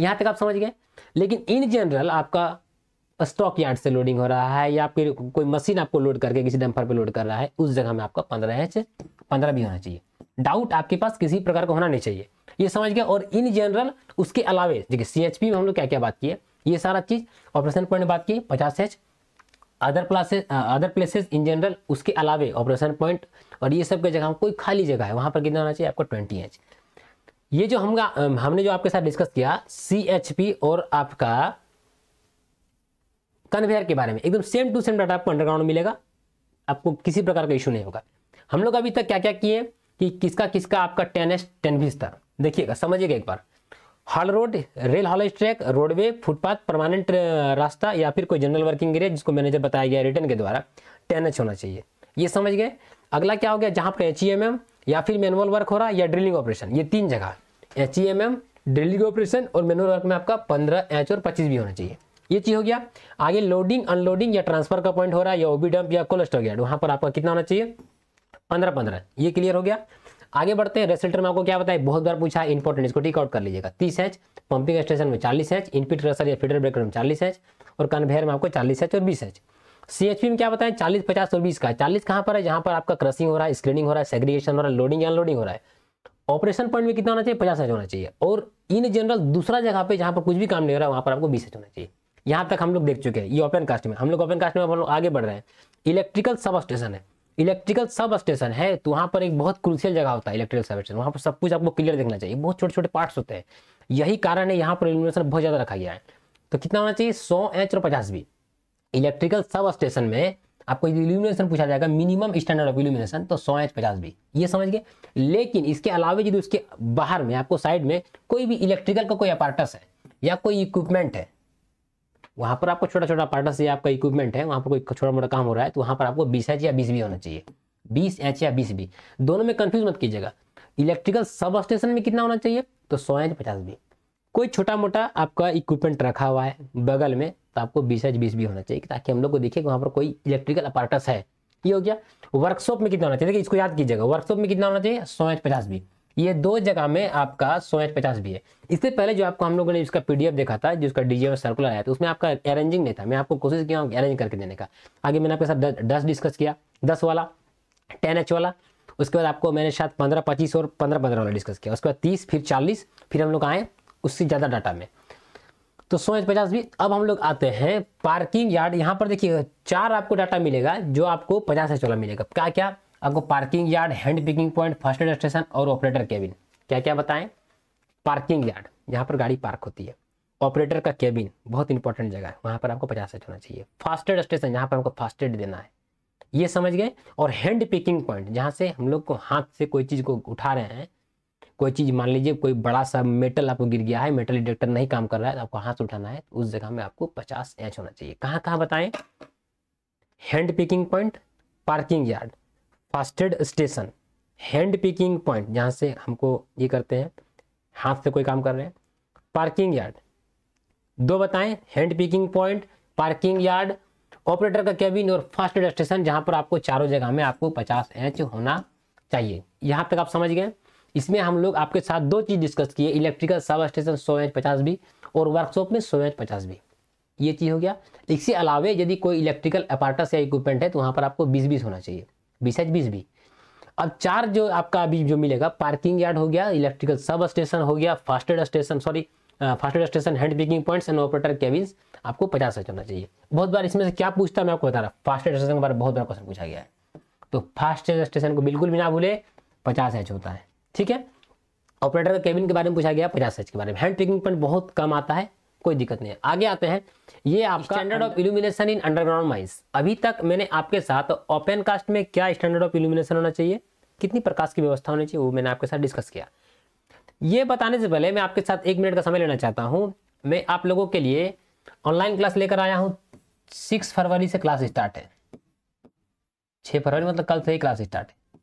[SPEAKER 1] यहाँ तक आप समझ गए लेकिन इन जनरल आपका स्टॉक यार्ड से लोडिंग हो रहा है या फिर कोई मशीन आपको लोड करके किसी डंपर पर लोड कर रहा है उस जगह में आपका पंद्रह एच पंद्रह भी होना चाहिए डाउट आपके पास किसी प्रकार का होना नहीं चाहिए ये समझ गया और इन जनरल उसके अलावे देखिए सी में हम लोग क्या क्या बात की है ये सारा चीज ऑपरेशन पॉइंट बात की पचास H other places other places in general उसके अलावे ऑपरेशन पॉइंट और ये सब के जगह कोई खाली जगह है वहाँ पर कितना होना चाहिए आपको ट्वेंटी एच ये जो हम हमने जो आपके साथ डिस्कस किया सी एच पी और आपका कन्वेयर के बारे में एकदम सेम टू सेम डाटा आपको अंडरग्राउंड मिलेगा आपको किसी प्रकार का इशू नहीं होगा हम लोग अभी तक क्या क्या किए कि किसका किसका आपका टेन एस टेन बीस था देखिएगा समझिएगा एक बार haul road rail haul track roadway footpath permanent रास्ता या फिर कोई जनरल वर्किंग एरिया जिसको मैनेजर बताया गया रिटर्न के द्वारा टेन एच होना चाहिए ये समझ गए अगला क्या हो गया जहाँ पर एच ई एम एम या फिर मैनुअल वर्क हो रहा है या ड्रिलिंग ऑपरेशन ये तीन जगह H E M M drilling operation और मैनुअल वर्क में आपका पंद्रह एच और पच्चीस भी होना चाहिए ये चीज़ हो गया आगे लोडिंग अनलोडिंग या ट्रांसफर का पॉइंट हो रहा है या ओबी डंप या कोलेस्ट्रॉल गया वहाँ पर आपका कितना होना चाहिए पंद्रह पंद्रह ये क्लियर हो गया आगे बढ़ते हैं रेसल्टर में आपको क्या बताया बहुत बार पूछा है इंपॉर्टेंट इसको टिकआउट कर लीजिएगा तीस एच पंपिंग स्टेशन में चालीस एच इनपिट रसल या फीडर ब्रेकर में चालीस एच और कन्वेयर में आपको चालीस एच और बीस एच पी में क्या बताएं चालीस पचास और बीस का चालीस कहाँ पर है जहाँ पर आपका क्रसिंग हो रहा है स्क्रीनिंग हो रहा है सेग्रीगेशन हो रहा है लोडिंग अनलोडिंग हो रहा है ऑपरेशन पॉइंट में कितना होना चाहिए पचास एच होना चाहिए और इन जनरल दूसरा जगह पे जहाँ पर कुछ भी काम नहीं हो रहा है वहाँ पर आपको बीस एच होना चाहिए यहाँ तक हम लोग देख चुके हैं ये ओपन कास्ट में हम लोग ओपन कास्ट में हम लोग आगे बढ़ रहे हैं इलेक्ट्रिकल सब स्टेशन है इलेक्ट्रिकल सब स्टेशन है तो वहाँ पर एक बहुत क्रूशियल जगह होता है इलेक्ट्रिकल सब स्टेशन वहाँ पर सब कुछ आपको क्लियर देखना चाहिए बहुत छोटे छोटे पार्ट्स होते हैं यही कारण है यहाँ पर इल्यूमिनेशन बहुत ज़्यादा रखा गया है तो कितना होना चाहिए सौ एच और पचास बी इलेक्ट्रिकल सब स्टेशन में आपको इल्यूमिनेशन पूछा जाएगा मिनिमम स्टैंडर्ड ऑफ इल्यूमिनेशन तो सौ एच पचास भी ये समझ गए लेकिन इसके अलावा यदि उसके बाहर में आपको साइड में कोई भी इलेक्ट्रिकल का कोई अपार्टस है या कोई इक्विपमेंट है वहाँ पर आपको छोटा छोटा पार्टस या आपका इक्विपमेंट है वहाँ पर कोई छोटा मोटा काम हो रहा है तो वहाँ पर आपको बीस एच या बीस बी होना चाहिए बीस एच या बीस बी दोनों में कन्फ्यूज मत कीजिएगा इलेक्ट्रिकल सब स्टेशन में कितना होना चाहिए तो सौ एच पचास बी कोई छोटा मोटा आपका इक्विपमेंट रखा हुआ है बगल में तो आपको बीस एच बीस बी होना चाहिए ताकि हम लोग को देखिए वहाँ पर कोई इलेक्ट्रिकल अपार्टस है ये हो गया वर्कशॉप में कितना होना चाहिए देखिए इसको याद कीजिएगा वर्कशॉप में कितना होना चाहिए सौ एच पचास बी ये दो जगह में आपका सौ एच पचास भी है इससे पहले जो आपको हम लोगों ने इसका पीडीएफ देखा था जिसका डीजे सर्कुलर आया था उसमें आपका अरेंजिंग नहीं था मैं आपको कोशिश किया हूँ अरेंज करके देने का आगे मैंने आपके साथ दस डिस्कस किया दस वाला टेन एच वाला उसके बाद आपको मैंने शायद पंद्रह पच्चीस और पंद्रह पंद्रह वाला डिस्कस किया उसके बाद तीस फिर चालीस फिर हम लोग आए उससे ज़्यादा डाटा में तो सौ एच पचास भी अब हम लोग आते हैं पार्किंग यार्ड यहाँ पर देखिए चार आपको डाटा मिलेगा जो आपको पचास एच वाला मिलेगा क्या क्या आपको parking yard hand picking point first aid station और ऑपरेटर केबिन क्या क्या बताएं पार्किंग यार्ड जहाँ पर गाड़ी पार्क होती है ऑपरेटर का केबिन बहुत इंपॉर्टेंट जगह है वहाँ पर आपको पचास एड होना चाहिए फास्ट एड स्टेशन जहाँ पर हमको फास्ट एड देना है ये समझ गए और हैंड पिकिंग पॉइंट जहाँ से हम लोग को हाथ से कोई चीज़ को उठा रहे हैं कोई चीज़ मान लीजिए कोई बड़ा सा मेटल आपको गिर गया है मेटल डिटेक्टर नहीं काम कर रहा है तो आपको हाथ उठाना है तो उस जगह में आपको पचास एच होना चाहिए कहाँ कहाँ बताएं hand picking point parking yard first aid station hand picking point जहाँ से हमको ये करते हैं हाथ से कोई काम कर रहे हैं पार्किंग यार्ड दो बताएं hand picking point parking yard operator का कैबिन और फास्ट एड स्टेशन जहाँ पर आपको चारों जगह में आपको 50 एच होना चाहिए यहाँ तक आप समझ गए इसमें हम लोग आपके साथ दो चीज़ डिस्कस किए इलेक्ट्रिकल सब स्टेशन सौ एच पचास भी और वर्कशॉप में सौ एच पचास भी ये चीज़ हो गया इसके अलावा यदि कोई इलेक्ट्रिकल अपार्टस या इक्विपमेंट है तो वहाँ पर आपको बीस बीस होना चाहिए बीस एच बीस बी अब चार जो आपका अभी जो मिलेगा पार्किंग यार्ड हो गया इलेक्ट्रिकल सब स्टेशन हो गया first aid station sorry first aid station hand picking points and operator cabin आपको पचास एच होना चाहिए बहुत बार इसमें से क्या पूछता है मैं आपको बता रहा फास्टेड स्टेशन के बारे में बहुत बार क्वेश्चन पूछा गया है तो फास्टेड स्टेशन को बिल्कुल भी ना भूले पचास एच होता है ठीक है ऑपरेटर केबिन के बारे में पूछा गया पचास एच के बारे में हैंड पिकिंग पॉइंट बहुत कम आता है कोई दिक्कत नहीं है आगे आते हैं ये आपका standard of illumination in underground mines अभी तक मैंने आपके साथ ओपन कास्ट में क्या स्टैंडर्ड ऑफ इल्यूमिनेशन होना चाहिए कितनी प्रकाश की व्यवस्था होनी चाहिए वो मैंने आपके साथ डिस्कस किया ये बताने से पहले मैं आपके साथ एक मिनट का समय लेना चाहता हूँ मैं आप लोगों के लिए ऑनलाइन क्लास लेकर आया हूँ सिक्स फरवरी से क्लास स्टार्ट है छः फरवरी मतलब कल से ही क्लास स्टार्ट है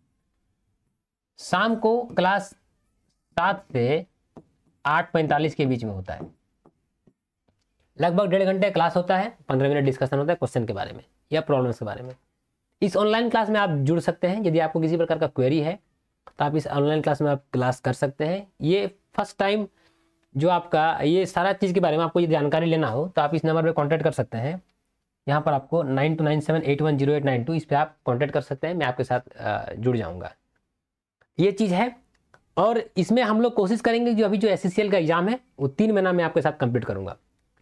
[SPEAKER 1] शाम को क्लास सात से आठ पैंतालीस के बीच में होता है लगभग डेढ़ घंटे क्लास होता है पंद्रह मिनट डिस्कशन होता है क्वेश्चन के बारे में या प्रॉब्लम्स के बारे में इस ऑनलाइन क्लास में आप जुड़ सकते हैं यदि आपको किसी प्रकार का क्वेरी है तो आप इस ऑनलाइन क्लास में आप क्लास कर सकते हैं ये फर्स्ट टाइम जो आपका ये सारा चीज़ के बारे में आपको ये जानकारी लेना हो तो आप इस नंबर पर कॉन्टैक्ट कर सकते हैं यहाँ पर आपको nine two nine seven eight one zero eight nine two इस पर आप कॉन्टैक्ट कर सकते हैं मैं आपके साथ जुड़ जाऊँगा ये चीज़ है और इसमें हम लोग कोशिश करेंगे जो अभी जो एस e का एग्ज़ाम है वो तीन महीना में आपके साथ कंप्लीट करूँगा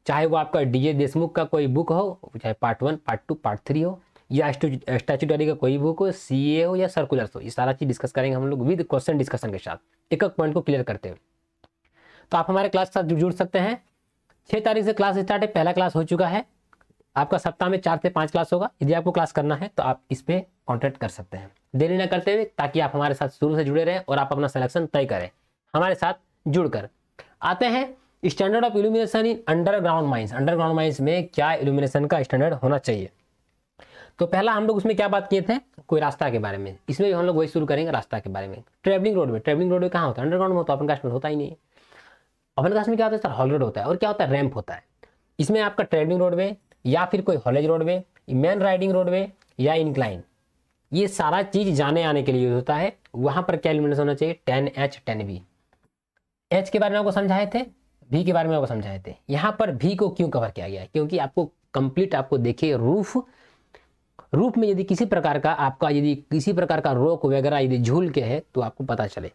[SPEAKER 1] चाहे वो आपका डीजे देशमुख का कोई बुक हो चाहे part one part two part three हो या स्टैचूटरी का कोई बुक हो सी हो या सर्कुलर हो ये सारा चीज़ डिस्कस करेंगे हम लोग विद क्वेश्चन डिस्कशन के साथ एक एक पॉइंट को क्लियर करते हुए तो आप हमारे क्लास के साथ जुड़ सकते हैं छः तारीख से क्लास स्टार्ट है पहला क्लास हो चुका है आपका सप्ताह में चार से पाँच क्लास होगा यदि आपको क्लास करना है तो आप इस पर कॉन्टैक्ट कर सकते हैं देरी ना करते हुए ताकि आप हमारे साथ शुरू से जुड़े रहें और आप अपना सलेक्शन तय करें हमारे साथ जुड़कर आते हैं standard of illumination in underground mines underground mines में क्या इल्यूमिनेशन का स्टैंडर्ड होना चाहिए तो पहला हम लोग उसमें क्या बात किए थे कोई रास्ता के बारे में इसमें भी हम लोग वही शुरू करेंगे रास्ता के बारे में ट्रेवलिंग रोड में ट्रेवलिंग रोड में कहाँ होता है अंडरग्राउंड में होता है अपन कास्ट में होता ही नहीं अपन कास्ट में क्या होता है सर हॉल रोड होता है और क्या होता है रैम्प होता है इसमें आपका ट्रेवलिंग रोड में या फिर कोई हॉलेज रोड में मेन राइडिंग रोड में या इनक्लाइन ये सारा चीज जाने आने के लिए यूज होता है वहां पर क्या इल्यूमिनेशन होना चाहिए ten H ten V H के बारे में आपको समझाए थे भी के बारे में आपको समझाए थे यहाँ पर भी को क्यों कवर किया गया है क्योंकि आपको कंप्लीट आपको देखिए रूफ रूफ में यदि किसी प्रकार का आपका यदि किसी प्रकार का रोक वगैरह यदि झूल के है तो आपको पता चले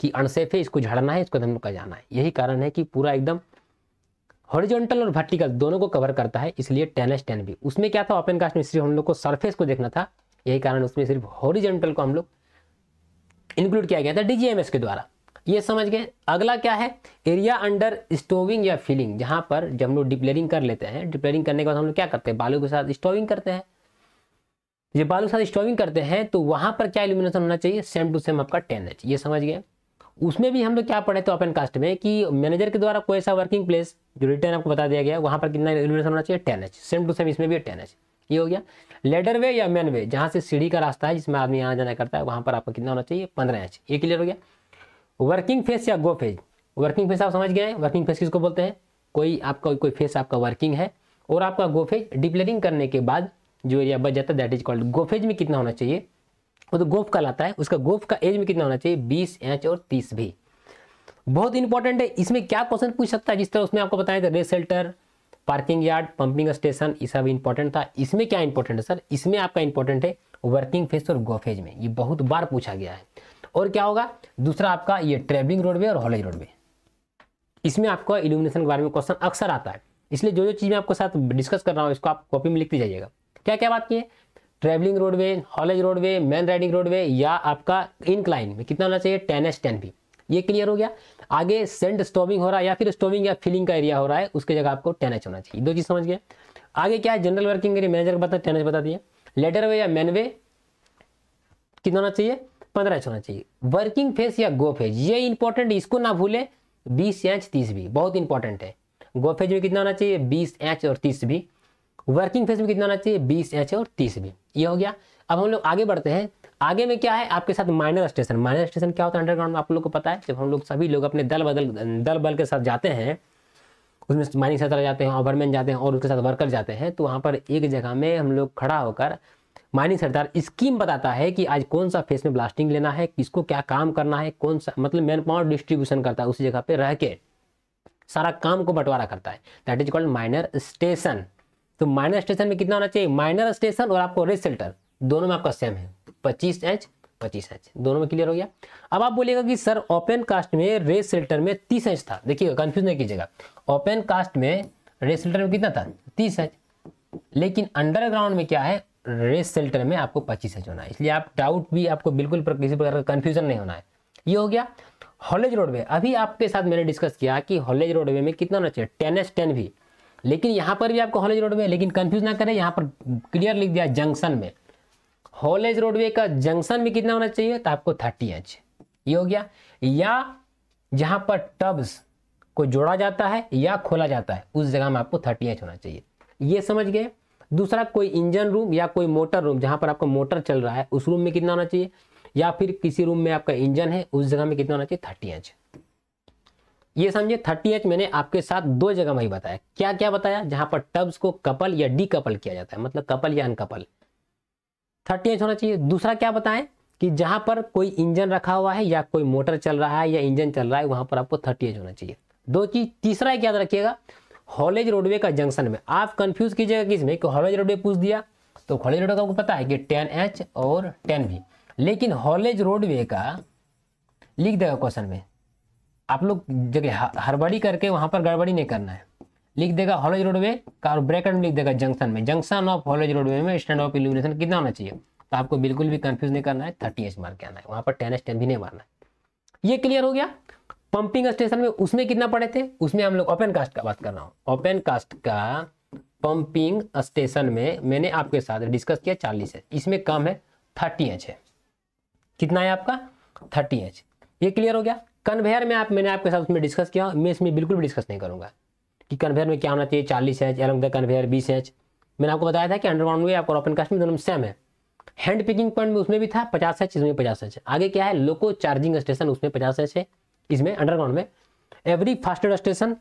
[SPEAKER 1] कि अनसेफ है इसको झड़ना है इसको धन का जाना है यही कारण है कि पूरा एकदम हॉरिजॉन्टल और वर्टिकल दोनों को कवर करता है इसलिए टेन एस टेन भी उसमें क्या था ओपन कास्ट में सिर्फ हम लोग को सरफेस को देखना था यही कारण उसमें सिर्फ हॉरिजॉन्टल को हम लोग इंक्लूड किया गया था डीजीएमएस के द्वारा ये समझ गए अगला क्या है एरिया अंडर स्टोविंग या फिलिंग जहां पर जब हम लोग डिप्लेरिंग कर लेते हैं डिप्लेरिंग करने के बाद हम लोग क्या करते हैं बालू के साथ स्टोविंग करते हैं जब बालू के साथ स्टोविंग करते हैं तो वहां पर क्या इल्यूमिनेशन होना चाहिए सेम टू सेम आपका टेन एच ये समझ गए उसमें भी हम लोग क्या पढ़े थे ओपन कास्ट में कि मैनेजर के द्वारा कोई ऐसा वर्किंग प्लेस जो रिटर्न आपको बता दिया गया वहां पर कितना इल्यूमिनेशन होना चाहिए ten H same to same इसमें भी टेन एच ये हो गया लेडर वे या मेन वे जहां से सीढ़ी का रास्ता है जिसमें आदमी यहाँ जाना करता है वहां पर आपको कितना होना चाहिए पंद्रह एच ये क्लियर हो गया वर्किंग फेस या गो फेज वर्किंग फेस आप समझ गए वर्किंग फेस किसको बोलते हैं कोई आपका कोई फेस आपका वर्किंग है और आपका गो फेज डिप्लेरिंग करने के बाद जो एरिया बच जाता है that is called go phase में कितना होना चाहिए वो तो गोफ कहलाता है उसका गोफ का एज में कितना होना चाहिए बीस एच और तीस भी बहुत इंपॉर्टेंट है इसमें क्या क्वेश्चन पूछ सकता है जिस तरह उसमें आपको बताया था rest shelter parking yard pumping station ये सब इंपॉर्टेंट था इसमें क्या इंपॉर्टेंट है सर इसमें आपका इंपॉर्टेंट है वर्किंग फेज और गो फेज में ये बहुत बार पूछा गया है और क्या होगा दूसरा आपका ये ट्रेवलिंग रोडवे और हॉलेज रोडवे इसमें आपका इल्यूमिनेशन के बारे में क्वेश्चन अक्सर आता है इसलिए जो जो चीज़ मैं आपके साथ डिस्कस कर रहा हूँ इसको आप कॉपी में लिखते जाइएगा क्या क्या बात की है travelling roadway haulage roadway man riding roadway या आपका इनक्लाइन में कितना होना चाहिए टेन एस टेन भी ये क्लियर हो गया आगे सेंट स्टोविंग हो रहा है या फिर स्टोविंग या फिलिंग का एरिया हो रहा है उसके जगह आपको टेन एच होना चाहिए दो चीज़ समझ गए आगे क्या है जनरल वर्किंग एरिया मैनेजर बता टेन एच बता दिए लेटर वे या मैन वे कितना होना चाहिए पंद्रह इंच होना चाहिए वर्किंग फेस या गो फेज ये इंपॉर्टेंट इसको ना भूलें बीस एंच तीस भी बहुत इंपॉर्टेंट है गो फेज में कितना होना चाहिए बीस एंच और तीस भी वर्किंग फेज में कितना होना चाहिए बीस एंच और तीस भी ये हो गया अब हम लोग आगे बढ़ते हैं आगे में क्या है आपके साथ माइनर स्टेशन माइनर स्टेशन क्या होता है अंडरग्राउंड में आप लोग को पता है जब हम लोग सभी लोग अपने दल बदल दल बल के साथ जाते हैं उसमें माइनिंग सेंटर जाते हैं ओवरमैन जाते हैं और उसके साथ वर्कर जाते हैं तो वहाँ पर एक जगह में हम लोग खड़ा होकर माइनिंग सरदार स्कीम बताता है कि आज कौन सा फेस में ब्लास्टिंग लेना है किसको क्या काम करना है कौन सा मतलब मैन पावर डिस्ट्रीब्यूशन करता है उसी जगह पे रह के सारा काम को बंटवारा करता है that is called minor station तो माइनर स्टेशन में कितना होना चाहिए माइनर स्टेशन और आपको रेस सेल्टर दोनों में आपका सेम है पच्चीस एच पच्चीस एच दोनों में क्लियर हो गया अब आप बोलेगा कि सर ओपन कास्ट में रेस सेल्टर में तीस एच था देखिएगा कंफ्यूज नहीं कीजिएगा ओपन कास्ट में रेस सेल्टर में कितना था तीस एच लेकिन अंडरग्राउंड में क्या है रेस सेल्टर में आपको पच्चीस एच होना है इसलिए आप डाउट भी आपको बिल्कुल किसी प्रकार का कन्फ्यूजन नहीं होना है ये हो गया हॉलेज रोडवे अभी आपके साथ मैंने डिस्कस किया कि हॉलेज रोडवे में कितना होना चाहिए टेन एस टेन भी लेकिन यहाँ पर भी आपको हॉलेज रोडवे लेकिन कन्फ्यूज ना करें यहाँ पर क्लियर लिख दिया जंक्शन में हॉलेज रोडवे का जंक्शन भी कितना होना चाहिए तो आपको थर्टी इंच ये हो गया या जहाँ पर टब्स को जोड़ा जाता है या खोला जाता है उस जगह में आपको थर्टी इंच होना चाहिए ये समझ गए दूसरा कोई इंजन रूम या कोई मोटर रूम जहां पर आपका मोटर चल रहा है उस रूम में कितना होना चाहिए या फिर किसी रूम में आपका इंजन है उस जगह में कितना होना चाहिए थर्टी इंच ये समझे थर्टी एच मैंने आपके साथ दो जगह में ही बताया क्या क्या बताया जहां पर टब्स को कपल या डी कपल किया जाता है मतलब कपल या अनकपल थर्टी एच होना चाहिए दूसरा क्या बताएं कि जहां पर कोई इंजन रखा हुआ है या कोई मोटर चल रहा है या इंजन चल रहा है वहां पर आपको थर्टी एच होना चाहिए दो चीज तीसरा याद रखिएगा हॉलेज रोडवे का जंक्शन में आप कंफ्यूज कीजिएगा कि इसमें हॉलेज रोडवे पूछ दिया तो हॉलेज रोडवे का आपको पता है कि टेन एच और टेन वी लेकिन हॉलेज रोडवे का लिख देगा क्वेश्चन में आप लोग जगह हड़बड़ी करके वहां पर गड़बड़ी नहीं करना है लिख देगा हॉलेज रोडवे का और ब्रैकेट में लिख देगा जंक्शन में जंक्शन ऑफ हॉलेज रोडवे में स्टैंड ऑफ इल्यूमिनेशन कितना होना चाहिए तो आपको बिल्कुल भी कंफ्यूज नहीं करना है थर्टी एच मार के आना है वहां पर टेन एच टेन भी नहीं मारना है ये क्लियर हो गया पंपिंग स्टेशन में उसमें कितना पड़े थे उसमें हम लोग ओपन कास्ट का बात कर रहा हूँ ओपन कास्ट का पंपिंग स्टेशन में मैंने आपके साथ डिस्कस किया चालीस एच इसमें कम है थर्टी एच है कितना है आपका थर्टी एच ये क्लियर हो गया कन्वेयर में आप मैंने आपके साथ उसमें डिस्कस किया मैं इसमें बिल्कुल भी डिस्कस नहीं करूँगा कि कन्वेयर में क्या होना चाहिए चालीस एच एलॉन्ग द कन्वेयर बीस एच मैंने आपको बताया था कि अंडरग्राउंड में आपको ओपन कास्ट में दोनों सेम है हैंड पिकिंग पॉइंट में उसमें भी था पचास एच इसमें पचास एच आगे क्या है लोको चार्जिंग स्टेशन उसमें पचास एच है इसमें अंडरग्राउंड में एवरी फास्ट स्टेशन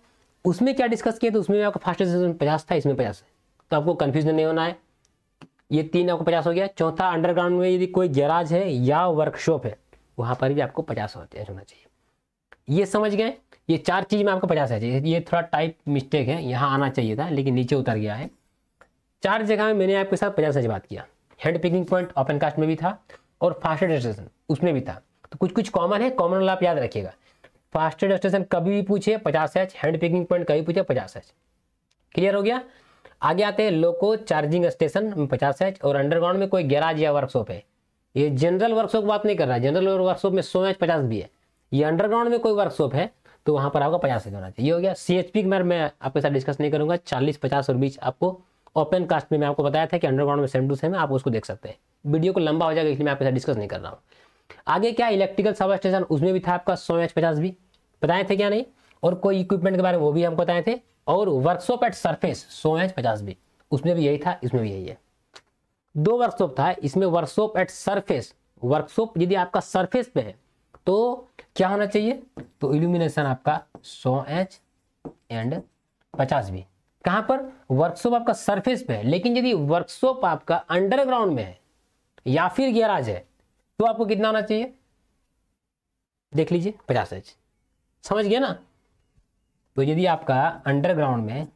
[SPEAKER 1] उसमें क्या डिस्कस किया तो उसमें आपका फास्ट स्टेशन पचास था इसमें पचास है तो आपको कन्फ्यूजन नहीं होना है ये तीन आपको पचास हो गया चौथा अंडरग्राउंड में यदि कोई गैराज है या वर्कशॉप है वहाँ पर भी आपको पचास होते हैं होना चाहिए ये समझ गए ये चार चीज़ में आपको पचास है ये थोड़ा टाइप मिस्टेक है यहाँ आना चाहिए था लेकिन नीचे उतर गया है चार जगह में मैंने आपके साथ पचास बात किया hand picking point open cast में भी था और फास्ट स्टेशन उसमें भी था तो कुछ कुछ कॉमन है कॉमन वाला आप याद रखिएगा फास्टेड स्टेशन कभी भी पूछे पचास एच हैंड पिकिंग पॉइंट कभी पूछे पचास एच क्लियर हो गया आगे आते हैं लोको चार्जिंग स्टेशन पचास एच और अंडरग्राउंड में कोई गैराज या वर्कशॉप है ये जनरल वर्कशॉप बात नहीं कर रहा है जनरल वर्कशॉप में सौ एच पचास भी है ये अंडरग्राउंड में कोई वर्कशॉप है तो वहां पर आपका पचास एच होना चाहिए हो गया सी एच पी मैं मैं आपके साथ डिस्कस नहीं करूंगा चालीस पचास और बीच आपको ओपन कास्ट में मैं आपको बताया था कि अंडरग्राउंड में सेम टू सेम आप उसको देख सकते हैं वीडियो को लंबा हो जाएगा इसलिए मैं आपके साथ डिस्कस नहीं कर रहा हूँ आगे क्या इलेक्ट्रिकल सब स्टेशन उसमें भी था आपका सौ एच पचास भी बताए थे क्या नहीं और कोई इक्विपमेंट के बारे में वो भी हमको बताए थे और वर्कशॉप एट सरफेस सौ एच पचास भी उसमें भी यही था इसमें भी यही है दो वर्कशॉप था इसमें वर्कशॉप एट सरफेस वर्कशॉप यदि आपका सरफेस पे है तो क्या होना चाहिए तो इल्यूमिनेशन आपका सौ एच एंड पचास भी कहां पर वर्कशॉप आपका सरफेस पे है लेकिन यदि वर्कशॉप आपका अंडरग्राउंड में है या फिर गैराज है तो आपको कितना आना चाहिए देख लीजिए पचास एच समझ गया ना तो यदि आपका अंडरग्राउंड में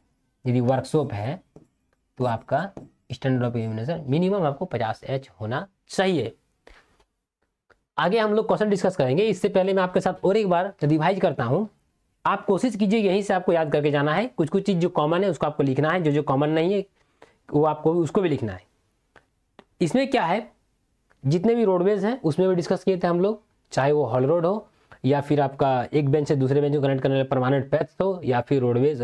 [SPEAKER 1] यदि वर्कशॉप है तो आपका स्टैंडर्ड ऑफ एलिमिनेशन मिनिमम आपको पचास एच होना चाहिए आगे हम लोग क्वेश्चन डिस्कस करेंगे इससे पहले मैं आपके साथ और एक बार रिवाइज करता हूँ आप कोशिश कीजिए यहीं से आपको याद करके जाना है कुछ कुछ चीज़ जो कॉमन है उसको आपको लिखना है जो जो कॉमन नहीं है वो आपको उसको भी लिखना है इसमें क्या है जितने भी रोडवेज हैं उसमें भी डिस्कस किए थे हम लोग चाहे वो हॉल रोड हो या फिर आपका एक बेंच से दूसरे बेंच को कनेक्ट करने वाले परमानेंट पैथ हो या फिर रोडवेज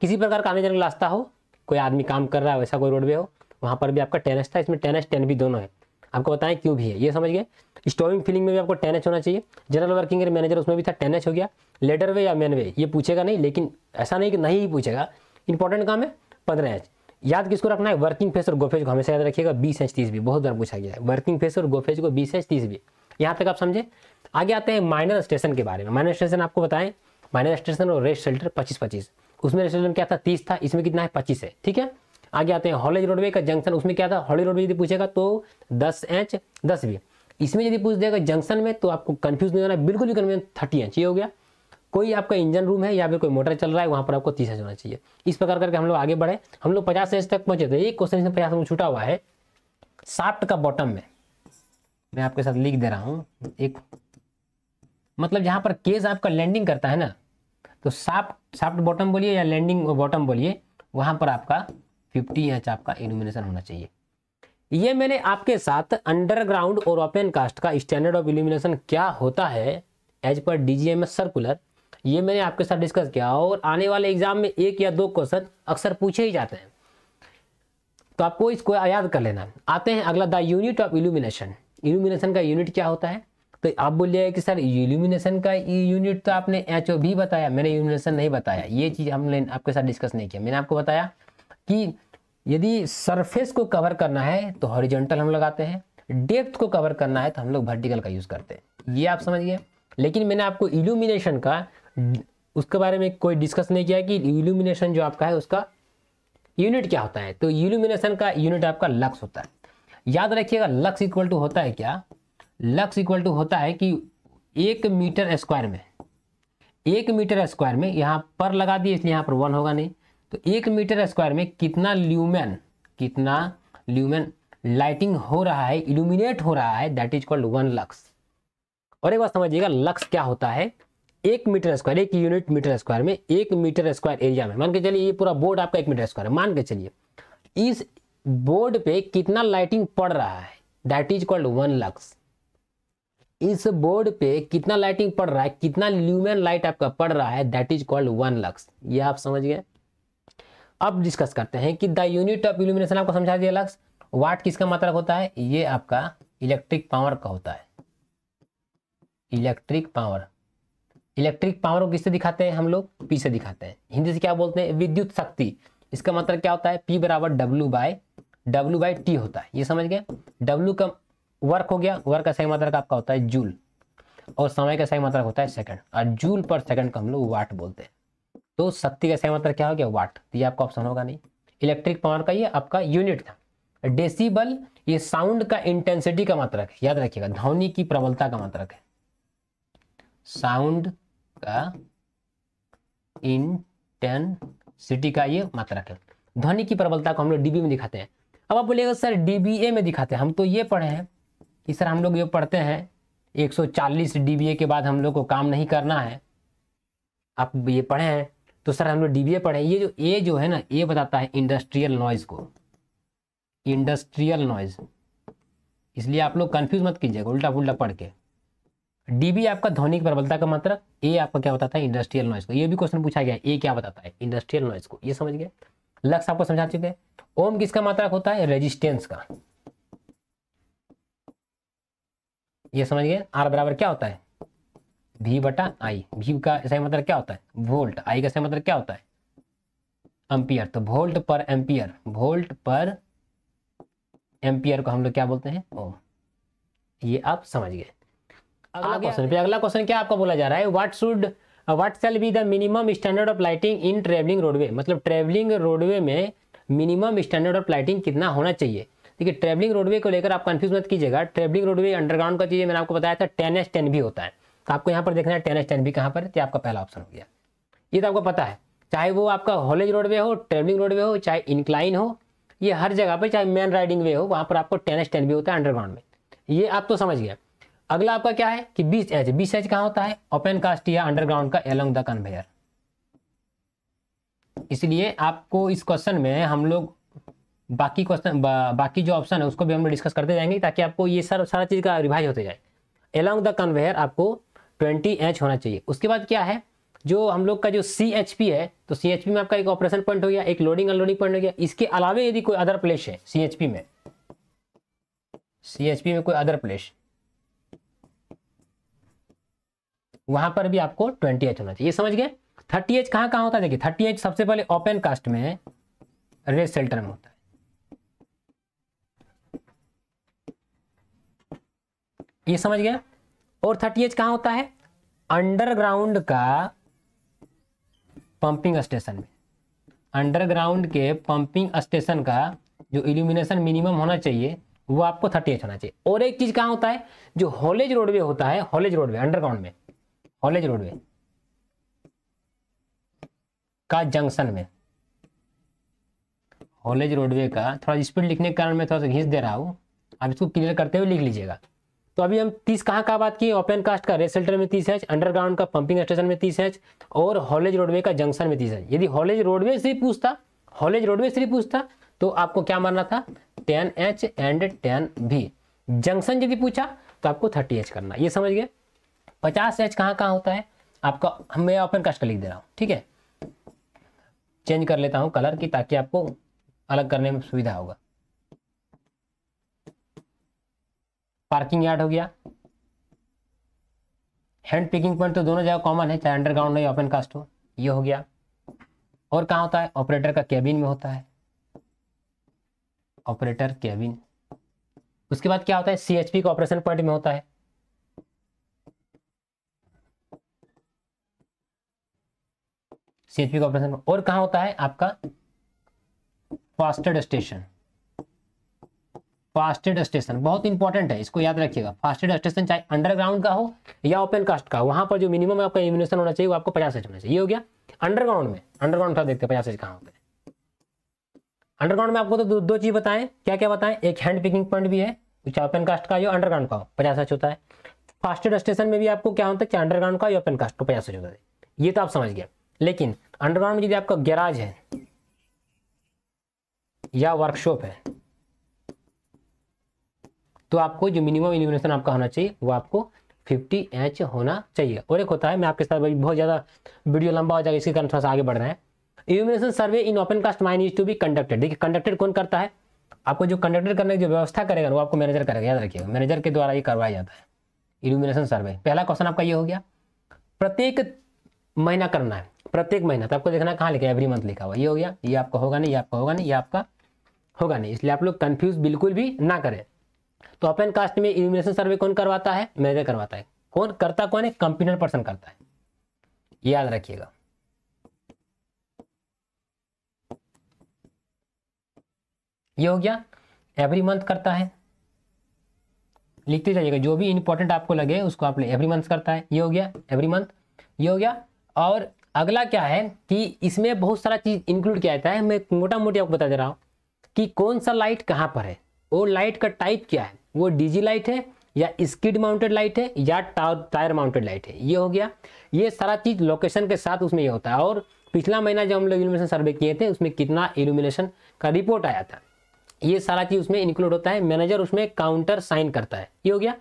[SPEAKER 1] किसी प्रकार का आने जाने का रास्ता हो कोई आदमी काम कर रहा है वैसा कोई रोडवे हो वहाँ पर भी आपका टेन था इसमें टेन एस टेन भी दोनों है आपको बताएं क्यों भी है ये समझ गए स्टोविंग फिलिंग में भी आपको टेन होना चाहिए जनरल वर्किंग एयर मैनेजर उसमें भी था टेन हो गया लेटर वे या मैन वे ये पूछेगा नहीं लेकिन ऐसा नहीं कि नहीं ही पूछेगा इंपॉर्टेंट काम है पंद्रह एच याद किसको रखना है वर्किंग फेस और गोफेज को हमेशा याद रखिएगा बीस एच तीस भी बहुत बार पूछा गया है वर्किंग फेस और गोफेज को बीस एच तीस भी यहाँ तक आप समझे आगे आते हैं माइनर स्टेशन के बारे में माइनर स्टेशन आपको बताएं माइनर स्टेशन और रेस्ट शेल्टर पच्चीस पच्चीस उसमें रेस्ट शेल्टर क्या था तीस था इसमें कितना है पच्चीस है ठीक है आगे आते हैं हॉलेज रोडवे का जंक्शन उसमें क्या था हॉलेज रोडवे यदि पूछेगा तो दस एच दस भी इसमें यदि पूछ देगा जंक्शन में तो आपको कन्फ्यूज नहीं होना बिल्कुल भी कन्फ्यूज थर्टी एच ये हो गया कोई आपका इंजन रूम है या फिर कोई मोटर चल रहा है वहाँ पर आपको तीस इंच होना चाहिए इस प्रकार करके हम लोग आगे बढ़े हम लोग पचास एज तक पहुँचे थे एक क्वेश्चन इसमें पचास में छूटा हुआ है साफ्ट का बॉटम में मैं आपके साथ लिख दे रहा हूँ एक मतलब जहाँ पर केज आपका लैंडिंग करता है ना तो साफ्ट साफ्ट बॉटम बोलिए या लैंडिंग बॉटम बोलिए वहाँ पर आपका फिफ्टी इंच आपका इल्यूमिनेशन होना चाहिए ये मैंने आपके साथ अंडरग्राउंड और ओपन कास्ट का स्टैंडर्ड ऑफ इल्यूमिनेशन क्या होता है एज पर डीजीएमएस सर्कुलर ये मैंने आपके साथ डिस्कस किया और आने वाले एग्जाम में एक या दो क्वेश्चन अक्सर पूछे ही जाते हैं तो आपको इसको याद कर लेना आते हैं अगला the unit of illumination illumination का यूनिट क्या होता है तो आप बोलिए कि सर इल्यूमिनेशन का यूनिट तो आपने एच ओ भी बताया मैंने इल्यूमिनेशन नहीं बताया ये चीज़ हमने आपके साथ डिस्कस नहीं किया मैंने आपको बताया कि यदि सरफेस को कवर करना है तो हॉरिजॉन्टल हम लगाते हैं डेप्थ को कवर करना है तो हम लोग वर्टिकल का यूज़ करते हैं ये आप समझिए लेकिन मैंने आपको इल्यूमिनेशन का उसके बारे में कोई डिस्कस नहीं किया कि इल्यूमिनेशन जो आपका है उसका यूनिट क्या होता है तो इल्यूमिनेशन का यूनिट आपका लक्स होता है याद रखिएगा लक्स इक्वल टू होता है क्या लक्स इक्वल टू होता है कि एक मीटर स्क्वायर में एक मीटर स्क्वायर में यहाँ पर लगा दिए इसलिए यहाँ पर वन होगा नहीं तो एक मीटर स्क्वायर में कितना ल्यूमेन कितना ल्यूमेन लाइटिंग हो रहा है इल्यूमिनेट हो रहा है that is called one lux और एक बात समझिएगा लक्स क्या होता है एक मीटर स्क्वायर एक यूनिट मीटर स्क्वायर में एक मीटर स्क्वायर एरिया में मान के चलिए ये पूरा बोर्ड आपका एक मीटर स्क्वायर है मान के चलिए इस बोर्ड पे कितना लाइटिंग पड़ रहा है that is called one lux इस बोर्ड पे कितना लाइटिंग पड़ रहा है कितना ल्यूमेन लाइट आपका पड़ रहा है that is called one lux ये आप समझ गए अब डिस्कस करते हैं कि द यूनिट ऑफ इल्यूमिनेशन आपको समझा दिया लक्स वाट किसका मात्रक होता है ये आपका इलेक्ट्रिक पावर का होता है इलेक्ट्रिक पावर इलेक्ट्रिक पावर को किससे दिखाते हैं हम लोग पी से दिखाते हैं हिंदी से क्या बोलते हैं विद्युत शक्ति इसका मतलब क्या होता है पी बराबर W by W by T होता है ये समझ गए डब्ल्यू का वर्क हो गया वर्क का सही मात्रक आपका होता है जूल और समय का सही मात्रक होता है सेकंड और जूल पर सेकंड को हम लोग वाट बोलते हैं तो शक्ति का सही मात्रक क्या हो गया वाट तो ये आपका ऑप्शन होगा नहीं इलेक्ट्रिक पावर का ये आपका यूनिट था डेसीबल ये साउंड का इंटेंसिटी का मात्रक है याद रखिएगा ध्वनि की प्रबलता का मात्रक है साउंड का इंटेंसिटी का ये मात्रा है ध्वनि की प्रबलता को हम लोग डीबी में दिखाते हैं अब आप बोलिएगा सर डीबीए में दिखाते हैं हम तो ये पढ़े हैं कि सर हम लोग ये पढ़ते हैं 140 डीबीए के बाद हम लोग को काम नहीं करना है आप ये पढ़े हैं तो सर हम लोग डीबीए पढ़े ये जो ए जो है ना ए बताता है इंडस्ट्रियल नॉइज को इंडस्ट्रियल नॉइज इसलिए आप लोग कंफ्यूज मत कीजिएगा उल्टा पुल्टा पढ़ के डीबी आपका ध्वनिक प्रबलता का मात्रा ए आपका क्या बताता है इंडस्ट्रियल नॉइस को ये भी क्वेश्चन पूछा गया ए क्या बताता है इंडस्ट्रियल नॉइस को ये समझ गया लक्ष्य आपको समझा चुके हैं ओम किसका मात्रक होता है रेजिस्टेंस का ये समझ गए आर बराबर क्या होता है भी बटा आई भी का सही मतलब क्या होता है वोल्ट आई का सही मतलब क्या होता है एम्पियर तो वोल्ट पर एम्पियर वोल्ट पर एम्पियर को हम लोग क्या बोलते हैं ओम ये आप समझ गए अगला क्वेश्चन पे अगला क्वेश्चन क्या आपको बोला जा रहा है what should what shall be the minimum standard of lighting in travelling roadway मतलब ट्रेवलिंग रोडवे में मिनिमम स्टैंडर्ड ऑफ लाइटिंग कितना होना चाहिए देखिए ट्रेवलिंग रोडवे को लेकर आप कंफ्यूज मत कीजिएगा ट्रेवलिंग रोडवे अंडरग्राउंड का चीज़ मैंने आपको बताया था टेन एस टेन भी होता है तो आपको यहाँ पर देखना है टेन एस टेन भी कहाँ पर है तो आपका पहला ऑप्शन हो गया ये तो आपको पता है चाहे वो आपका हॉलेज रोडवे हो ट्रेवलिंग रोडवे हो चाहे इंक्लाइन हो ये हर जगह पर चाहे मेन राइडिंग वे हो वहाँ पर आपको टेन एस टेन भी होता है अंडरग्राउंड में ये आप तो समझ गया अगला आपका क्या है कि बीस एच बीस एच कहाँ होता है ओपन कास्ट या अंडरग्राउंड का एलोंग द कन्वेयर इसलिए आपको इस क्वेश्चन में हम लोग बाकी क्वेश्चन बा, बाकी जो ऑप्शन है उसको भी हम लोग डिस्कस करते जाएंगे ताकि आपको ये सर सारा चीज़ का रिवाइज होते जाए एलोंग द कन्वेयर आपको ट्वेंटी एच होना चाहिए उसके बाद क्या है जो हम लोग का जो सी एच पी है तो सी एच पी में आपका एक ऑपरेशन पॉइंट हो गया एक लोडिंग अनलोडिंग पॉइंट हो गया इसके अलावा यदि कोई अदर प्लेस है सी एच पी में सी एच पी में कोई अदर प्लेस वहां पर भी आपको ट्वेंटी एच होना चाहिए समझ गए थर्टी एच कहाँ कहाँ होता है देखिए थर्टी एच सबसे पहले ओपन कास्ट में रेस सेल्टर में होता है ये समझ गया और थर्टी एच कहाँ होता है अंडरग्राउंड का पंपिंग स्टेशन में अंडरग्राउंड के पंपिंग स्टेशन का जो इल्यूमिनेशन मिनिमम होना चाहिए वो आपको थर्टी एच होना चाहिए और एक चीज़ कहाँ होता है जो हॉलेज रोडवे होता है हॉलेज रोडवे अंडरग्राउंड में कॉलेज रोडवे का जंक्शन में कॉलेज रोडवे का थोड़ा स्पीड लिखने के कारण मैं थोड़ा सा घिस दे रहा हूँ आप इसको क्लियर करते हुए लिख लीजिएगा तो अभी हम तीस कहाँ का बात की ओपन कास्ट का रेस सेल्टर में तीस एच अंडरग्राउंड का पंपिंग स्टेशन में तीस एच और हॉलेज रोडवे का जंक्शन में तीस एच यदि हॉलेज रोडवे से ही पूछता हॉलेज रोडवे से ही पूछता तो आपको क्या मानना था टेन एच एंड टेन भी जंक्शन यदि पूछा तो आपको थर्टी एच करना ये समझ गए पचास एच कहाँ कहाँ होता है आपका मैं ओपन कास्ट का लिख दे रहा हूँ ठीक है चेंज कर लेता हूँ कलर की ताकि आपको अलग करने में सुविधा होगा पार्किंग यार्ड हो गया हैंड पिकिंग पॉइंट तो दोनों जगह कॉमन है चाहे अंडरग्राउंड हो या ओपन कास्ट हो ये हो गया और कहाँ होता है ऑपरेटर का कैबिन में होता है ऑपरेटर कैबिन उसके बाद क्या होता है सी का ऑपरेशन पॉइंट में होता है सीएचपी का ऑपरेशन और कहा होता है आपका फास्टेड स्टेशन फास्टेड स्टेशन बहुत इंपॉर्टेंट है इसको याद रखिएगा फास्टेड स्टेशन चाहे अंडरग्राउंड का हो या ओपन कास्ट का वहां पर जो मिनिमम आपका इम्यूनेशन होना चाहिए वो आपको पचास एच होना चाहिए ये हो गया अंडरग्राउंड में अंडरग्राउंड का देखते हैं पचास एच कहाँ होते हैं अंडरग्राउंड में आपको तो दो, दो चीज बताएं क्या क्या बताएं एक हैंड पिकिंग पॉइंट भी है चाहे ओपन कास्ट का अंडरग्राउंड का हो पचास एच होता है फास्टेड स्टेशन में भी आपको क्या होता है अंडरग्राउंड का ओपन कास्ट को पचास एच होता है ये तो आप समझ गया लेकिन अंडरग्राउंड में यदि आपका गैराज है या वर्कशॉप है तो आपको जो मिनिमम इल्यूमिनेशन आपका होना चाहिए वो आपको 50 एच होना चाहिए और एक होता है मैं आपके साथ बहुत ज़्यादा वीडियो लंबा हो जाएगा इसके कारण थोड़ा सा आगे बढ़ रहे हैं illumination survey in open cast mine is to be conducted देखिए कंडक्टेड कौन करता है आपको जो कंडक्टेड करने की जो व्यवस्था करेगा वो आपको मैनेजर करेगा याद रखिएगा मैनेजर के द्वारा ये करवाया जाता है इल्यूमिनेशन सर्वे पहला क्वेश्चन आपका ये हो गया प्रत्येक महीना करना है प्रत्येक महीना तो आपको देखना कहाँ लिखा है एवरी मंथ लिखा हुआ ये हो गया ये आपका होगा नहीं ये आपका होगा नहीं ये आपका होगा नहीं इसलिए आप लोग कन्फ्यूज बिल्कुल भी ना करें तो ओपन कास्ट में इल्यूमिनेशन सर्वे कौन करवाता है मैनेजर करवाता है कौन करता कौन है कंप्यूटर पर्सन करता है याद रखिएगा ये हो गया एवरी मंथ करता है लिखते जाइएगा जो भी इंपॉर्टेंट आपको लगे उसको आप एवरी मंथ करता है ये हो गया एवरी मंथ ये हो गया और अगला क्या है कि इसमें बहुत सारा चीज़ इंक्लूड किया जाता है मैं मोटा मोटी आपको बता दे रहा हूँ कि कौन सा लाइट कहाँ पर है वो लाइट का टाइप क्या है वो डीजी लाइट है या स्किड माउंटेड लाइट है या टायर माउंटेड लाइट है ये हो गया ये सारा चीज़ लोकेशन के साथ उसमें ये होता है और पिछला महीना जब हम लोग इल्यूमिनेशन सर्वे किए थे उसमें कितना इल्यूमिनेशन का रिपोर्ट आया था ये सारा चीज़ उसमें इंक्लूड होता है मैनेजर उसमें काउंटर साइन करता है ये हो गया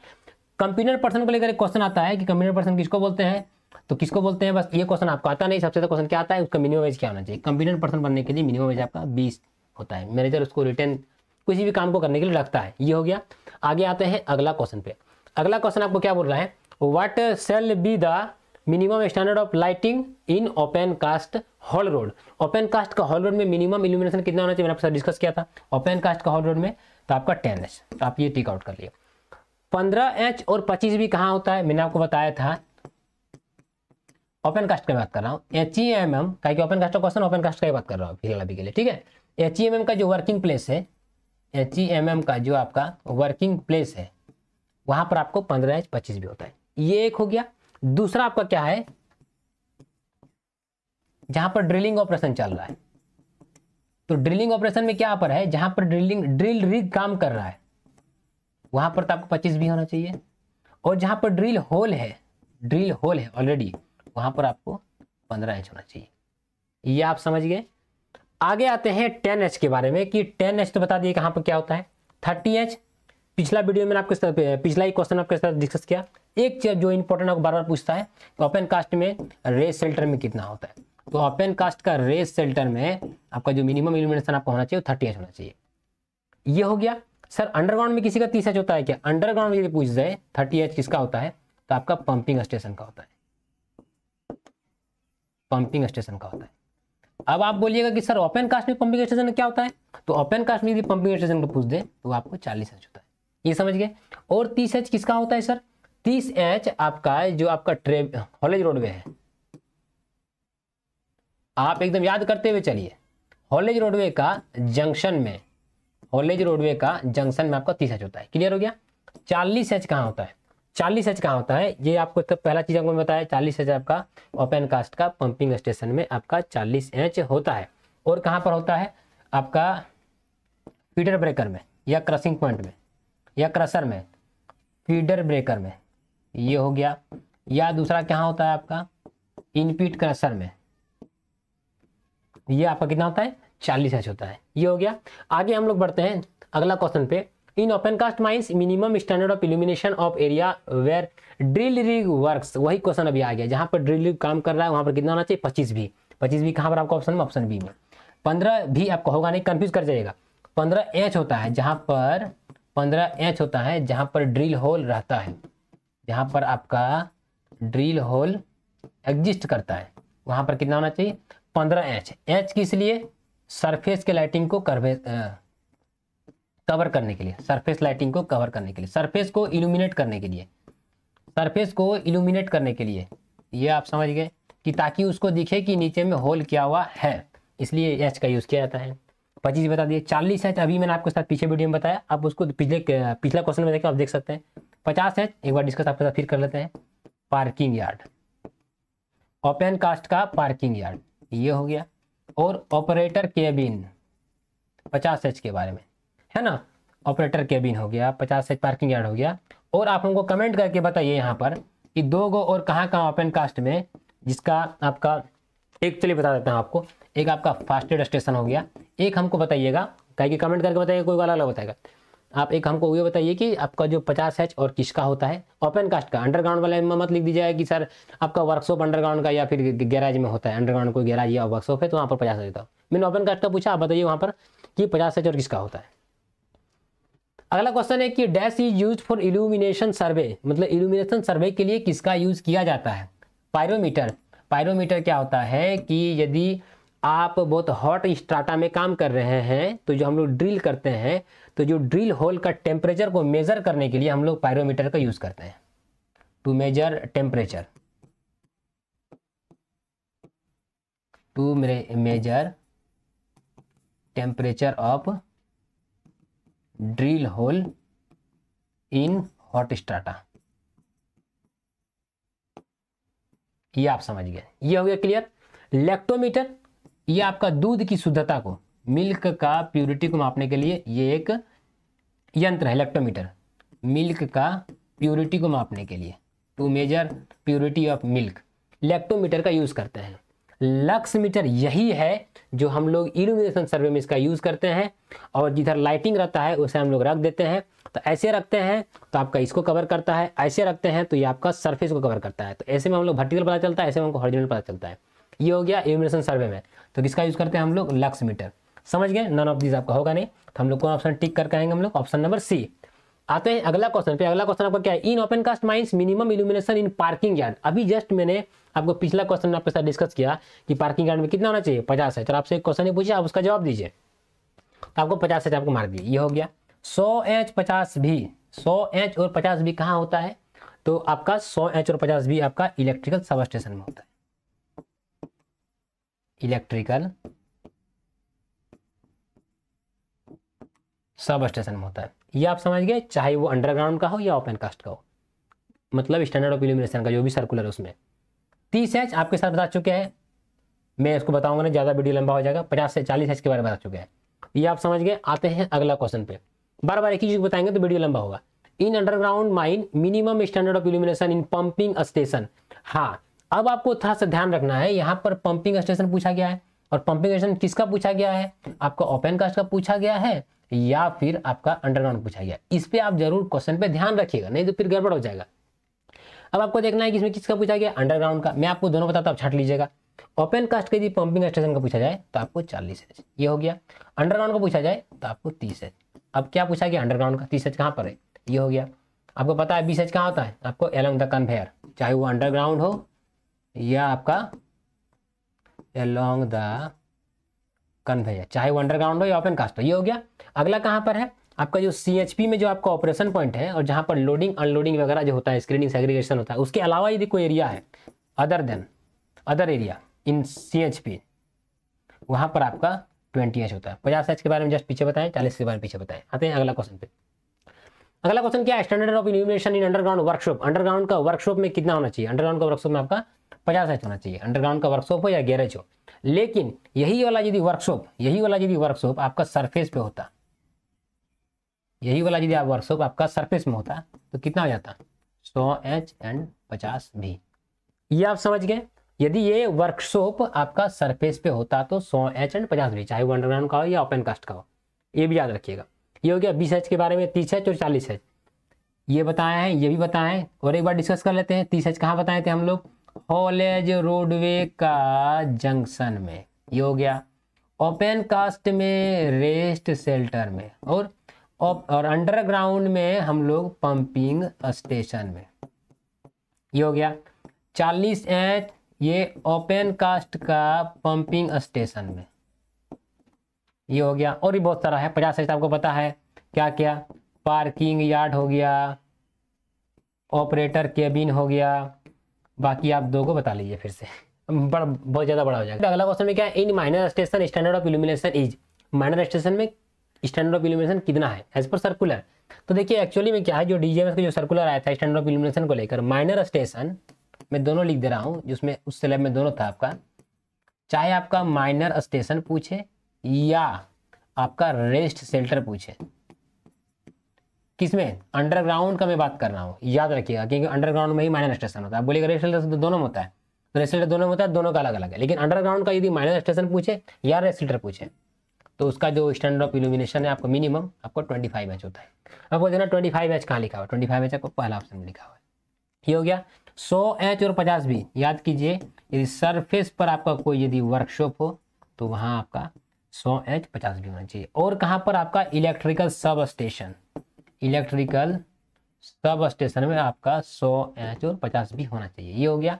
[SPEAKER 1] कंप्यूटर पर्सन को लेकर एक क्वेश्चन आता है कि कंप्यूटर पर्सन किसको बोलते हैं तो किसको बोलते हैं बस ये क्वेश्चन आपको आता नहीं सबसे क्वेश्चन क्या आता है उसका मिनिमम वेज क्या होना चाहिए कंपिटेंट पर्सन बनने के लिए मिनिमम वेज आपका बीस होता है मैनेजर उसको रिटर्न किसी भी काम को करने के लिए रखता है ये हो गया आगे आते हैं अगला क्वेश्चन पे अगला क्वेश्चन आपको क्या बोल रहा है what shall be the minimum standard of lighting in open cast haul road open cast का हॉल रोड में मिनिमम इल्यूमिनेशन कितना होना चाहिए मैंने आपसे डिस्कस किया था ओपन कास्ट का हॉल रोड में तो आपका टेन एच तो आप ये टिक आउट कर लिए पंद्रह एच और पच्चीस भी कहाँ होता है मैंने आपको बताया था ओपन कास्ट की बात कर रहा हूँ एच ई एम एम का ओपन कास्ट का क्वेश्चन ओपन कास्ट का ही बात कर रहा हूँ फिलहाल अभी के लिए ठीक है एच ई एम एम का जो वर्किंग प्लेस है एच ई एम एम का जो आपका वर्किंग प्लेस है वहां पर आपको पंद्रह इंच पच्चीस भी होता है ये एक हो गया दूसरा आपका क्या है जहां पर ड्रिलिंग ऑपरेशन चल रहा है तो ड्रिलिंग ऑपरेशन में क्या पर है जहां पर ड्रिलिंग ड्रिल रिग काम कर रहा है वहां पर तो आपको पच्चीस भी होना चाहिए और जहां पर ड्रिल होल है ड्रिल होल है ऑलरेडी वहां पर आपको पंद्रह इंच होना चाहिए ये आप समझ गए आगे आते हैं टेन एच के बारे में कि टेन एच तो बता दिए कहां पर क्या होता है थर्टी एच पिछला वीडियो में आपके साथ पिछला ही क्वेश्चन आपके साथ डिस्कस किया एक चीज जो इंपॉर्टेंट आपको बार बार पूछता है ओपन तो कास्ट में रेस सेल्टर में कितना होता है तो ओपन कास्ट का रेस सेल्टर में आपका जो मिनिमम इल्यूमिनेशन आपको होना चाहिए वो थर्टी एच होना चाहिए ये हो गया सर अंडरग्राउंड में किसी का तीस एच होता है क्या अंडरग्राउंड यदि पूछ जाए थर्टी एच किसका होता है तो आपका पंपिंग स्टेशन का होता है पंपिंग स्टेशन का होता है अब आप बोलिएगा कि सर ओपन कास्ट में पंपिंग स्टेशन क्या होता है तो ओपन कास्ट में पंपिंग स्टेशन को पूछ दे तो आपको चालीस एच होता है ये समझ गए और तीस एच किसका होता है सर तीस एच आपका जो आपका ट्रेव हॉलेज रोडवे है आप एकदम याद करते हुए चलिए हॉलेज रोडवे का जंक्शन में हॉलेज रोडवे का जंक्शन में आपका तीस एच होता है क्लियर हो गया चालीस एच कहाँ होता है चालीस एच कहाँ होता है ये आपको तो पहला चीज़ आपको बताया चालीस एच आपका ओपन कास्ट का पंपिंग स्टेशन में आपका चालीस एच होता है और कहाँ पर होता है आपका फीडर ब्रेकर में या क्रसिंग पॉइंट में या क्रसर में फीडर ब्रेकर में ये हो गया या दूसरा कहाँ होता है आपका इनपीट क्रसर में ये आपका कितना होता है चालीस एच होता है ये हो गया आगे हम लोग बढ़ते हैं अगला क्वेश्चन पे in open cast mines minimum standard of illumination of area where drill rig works वही क्वेश्चन अभी आ गया जहाँ पर ड्रिल रिग काम कर रहा है वहां पर कितना होना चाहिए पच्चीस भी पच्चीस भी कहाँ पर आपको ऑप्शन में ऑप्शन बी में पंद्रह भी आपको होगा नहीं कन्फ्यूज कर जाएगा पंद्रह एच होता है जहां पर पंद्रह एच होता है जहां पर ड्रिल होल रहता है जहां पर आपका ड्रिल होल एग्जिस्ट करता है वहां पर कितना होना चाहिए पंद्रह एच एच किस लिए सरफेस के लाइटिंग को करवे कवर करने के लिए सरफेस लाइटिंग को कवर करने के लिए सरफेस को इल्यूमिनेट करने के लिए सरफेस को इल्यूमिनेट करने के लिए ये आप समझ गए कि ताकि उसको दिखे कि नीचे में होल क्या हुआ है इसलिए एच का यूज़ किया जाता है पच्चीस बता दिए चालीस एच अभी मैंने आपके साथ पीछे वीडियो में बताया आप उसको पिछले पिछला क्वेश्चन में देखें आप देख सकते हैं पचास एच एक बार डिस्कस आपके साथ फिर कर लेते हैं पार्किंग यार्ड ओपन कास्ट का पार्किंग यार्ड ये हो गया और ऑपरेटर केबिन पचास एच के बारे में है ना ऑपरेटर केबिन हो गया पचास से पार्किंग यार्ड हो गया और आप हमको कमेंट करके बताइए यहाँ पर कि दो गो और कहाँ कहाँ ओपन कास्ट में जिसका आपका एक चलिए बता देता हूँ आपको एक आपका फास्टेड स्टेशन हो गया एक हमको बताइएगा कहीं कि कमेंट करके बताइएगा कोई वाला अलग बताएगा आप एक हमको ये बताइए कि आपका जो पचास एच और किसका होता है ओपन कास्ट का अंडरग्राउंड वाले में मत लिख दीजिएगा कि सर आपका वर्कशॉप अंडरग्राउंड का या फिर गैराज में होता है अंडरग्राउंड कोई गैराज या वर्कशॉप है तो वहाँ पर पचास एच देता हूँ मैंने ओपन कास्ट का पूछा आप बताइए वहाँ पर कि पचास एच और किसका होता है अगला क्वेश्चन है कि dash is use for illumination survey मतलब इल्यूमिनेशन सर्वे के लिए किसका यूज किया जाता है पायरोमीटर पायरोमीटर क्या होता है कि यदि आप बहुत हॉट स्ट्राटा में काम कर रहे हैं तो जो हम लोग ड्रिल करते हैं तो जो ड्रिल होल का टेम्परेचर को मेजर करने के लिए हम लोग पायरोमीटर का यूज करते हैं to measure temperature to measure temperature of drill hole in hot strata ये आप समझ गए ये हो गया क्लियर लैक्टोमीटर ये आपका दूध की शुद्धता को मिल्क का प्यूरिटी को मापने के लिए ये एक यंत्र है लैक्टोमीटर मिल्क का प्यूरिटी को मापने के लिए to measure purity of milk lactometer का यूज़ करते हैं लक्स मीटर यही है जो हम लोग इल्यूमिनेशन सर्वे में इसका यूज़ करते हैं और जिधर लाइटिंग रहता है उसे हम लोग रख देते हैं तो ऐसे रखते हैं तो आपका इसको कवर करता है ऐसे रखते हैं तो ये आपका सरफेस को कवर करता है तो ऐसे में हम लोग वर्टिकल पता चलता है ऐसे में हमको हॉर्जिनल पता चलता है ये हो गया इल्यूमिनेशन सर्वे में तो किसका यूज़ करते हैं हम लोग लक्स मीटर समझ गए नॉन ऑफ दिस आपका होगा नहीं तो हम लोग कौन ऑप्शन टिक कर आएंगे हम लोग ऑप्शन नंबर सी आते हैं अगला क्वेश्चन पे अगला क्वेश्चन आपका क्या है in open cast mines minimum illumination in parking yard अभी जस्ट मैंने आपको पिछला क्वेश्चन में आपके साथ डिस्कस किया कि पार्किंग ग्राउंड में कितना होना चाहिए पचास है चलो आपसे एक क्वेश्चन ही पूछिए आप उसका जवाब दीजिए तो आपको पचास एच तो आपको मार दिए ये हो गया सौ एच पचास भी सौ एच और पचास भी कहाँ होता है तो आपका सौ एच और पचास भी आपका इलेक्ट्रिकल सब स्टेशन में होता है इलेक्ट्रिकल सब स्टेशन में होता है ये आप समझ गए चाहे वो अंडरग्राउंड का हो या ओपन कास्ट का हो मतलब स्टैंडर्ड ऑफ इल्यूमिनेशन का जो भी सर्कुलर उसमें तीस एच आपके साथ बता चुके हैं मैं इसको बताऊंगा ना ज़्यादा वीडियो लंबा हो जाएगा पचास से चालीस एच के बारे में बता चुके हैं ये आप समझ गए आते हैं अगला क्वेश्चन पे बार बार एक ही चीज़ बताएंगे तो वीडियो लंबा होगा in underground mine minimum standard of illumination in pumping station हाँ अब आपको थोड़ा सा ध्यान रखना है यहाँ पर पंपिंग स्टेशन पूछा गया है और पंपिंग स्टेशन किसका पूछा गया है आपका ओपन कास्ट का पूछा गया है या फिर आपका अंडरग्राउंड पूछा गया इस पर आप जरूर क्वेश्चन पे ध्यान रखिएगा नहीं तो फिर गड़बड़ हो जाएगा अब आपको देखना है कि इसमें किसका पूछा गया अंडरग्राउंड का मैं आपको दोनों बताता हूँ छाट लीजिएगा ओपन कास्ट के यदि पंपिंग स्टेशन का पूछा जाए तो आपको चालीस एच ये हो गया अंडरग्राउंड का पूछा जाए तो आपको तीस एच अब क्या पूछा गया अंडरग्राउंड का तीस एच कहाँ पर है ये हो गया आपको पता है बीस एच कहाँ होता है आपको एलॉन्ग द कन्वेयर चाहे वो अंडरग्राउंड हो या आपका एलोंग द कन्वेयर चाहे वो अंडरग्राउंड हो या ओपन कास्ट हो ये हो गया अगला कहाँ पर है आपका जो सी में जो आपका ऑपरेशन पॉइंट है और जहाँ पर लोडिंग अनलोडिंग वगैरह जो होता है स्क्रीनिंग सेग्रीगेशन होता है उसके अलावा यदि कोई एरिया है other than other area in C H P वहाँ पर आपका ट्वेंटी एच होता है पचास एच के बारे में जस्ट पीछे बताएं चालीस के बारे में पीछे बताएं आते हैं अगला क्वेश्चन पे अगला क्वेश्चन क्या है standard of illumination in underground workshop underground का वर्कशॉप में कितना होना चाहिए अंडरग्राउंड का वर्कशॉप में आपका पचास एच होना चाहिए अंडरग्राउंड का वर्कशॉप हो या गैरेज हो लेकिन यही वाला यदि वर्कशॉप यही वाला यदि वर्कशॉप आपका सरफेस पे होता यही वाला यदि आप वर्कशॉप आपका सरफेस में होता तो कितना हो जाता सौ एच एंड पचास भी ये आप समझ गए यदि ये वर्कशॉप आपका सरफेस पे होता तो सौ एच एंड पचास भी चाहे वो अंडरग्राउंड का हो या ओपन कास्ट का हो ये भी याद रखिएगा ये हो गया बीस एच के बारे में तीस एच और चालीस एच ये बताए हैं ये भी बताए हैं और एक बार डिस्कस कर लेते हैं तीस एच कहाँ बताए थे हम लोग कॉलेज रोडवे का जंक्शन में ये हो गया ओपन कास्ट में रेस्ट सेल्टर में और और अंडरग्राउंड में हम लोग पंपिंग स्टेशन में ये हो गया चालीस एच ये ओपन कास्ट का पंपिंग स्टेशन में ये हो गया और भी बहुत सारा है पचास एच आपको पता है क्या क्या पार्किंग यार्ड हो गया ऑपरेटर केबिन हो गया बाकी आप दो को बता लीजिए फिर से बड़ा बहुत ज़्यादा बड़ा हो जाएगा अगला क्वेश्चन में क्या है in minor station standard of illumination is minor station में स्टैंडर्ड ऑफ इल्यूमिनेशन कितना है एज पर सर्कुलर तो देखिए एक्चुअली में क्या है जो डीजे का जो सर्कुलर आया था स्टैंडर्ड ऑफ इल्यूमिनेशन को लेकर माइनर स्टेशन मैं दोनों लिख दे रहा हूँ जिसमें उस सिलेब में दोनों था आपका चाहे आपका माइनर स्टेशन पूछे या आपका रेस्ट सेल्टर पूछे किसमें अंडरग्राउंड का मैं बात कर रहा हूँ याद रखिएगा क्योंकि अंडरग्राउंड में ही माइनर स्टेशन होता है बोलिएगा रेस्ट सेल्टर तो दोनों होता है रेस्ट तो सेल्टर दोनों होता है दोनों का अलग अलग है लेकिन अंडरग्राउंड का यदि माइनर स्टेशन पूछे या रेस्ट सेल्टर पूछे तो उसका जो स्टैंडर्ड ऑफ इल्यूमिनेशन है आपको मिनिमम आपको ट्वेंटी फाइव एच होता है आपको देना ट्वेंटी फाइव एच कहाँ लिखा हुआ ट्वेंटी फाइव एच आपको पहला ऑप्शन में लिखा हुआ है ये हो गया सौ एच और पचास भी याद कीजिए यदि सरफेस पर आपका कोई यदि वर्कशॉप हो तो वहाँ आपका सौ एच पचास भी होना चाहिए और कहाँ पर आपका electrical sub station electrical sub station में आपका सौ एच और पचास भी होना चाहिए ये हो गया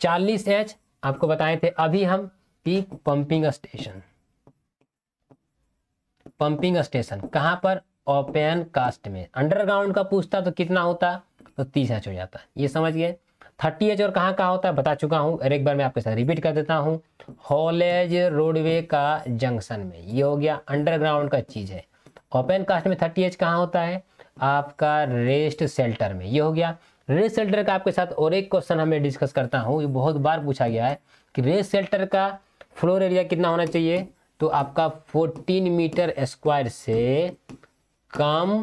[SPEAKER 1] चालीस एच आपको बताए थे अभी हम पीक पंपिंग स्टेशन पंपिंग स्टेशन कहाँ पर ओपन कास्ट में अंडरग्राउंड का पूछता तो कितना होता तो तीस एच हो जाता ये समझ गए थर्टी एच और कहाँ कहाँ होता है बता चुका हूँ एक बार मैं आपके साथ रिपीट कर देता हूँ हॉलेज रोडवे का जंक्शन में ये हो गया अंडरग्राउंड का चीज़ है ओपन कास्ट में थर्टी एच कहाँ होता है आपका रेस्ट सेल्टर में ये हो गया रेस्ट सेल्टर का आपके साथ और एक क्वेश्चन हमें डिस्कस करता हूँ ये बहुत बार पूछा गया है कि रेस्ट सेल्टर का फ्लोर एरिया कितना होना चाहिए तो आपका 14 मीटर स्क्वायर से कम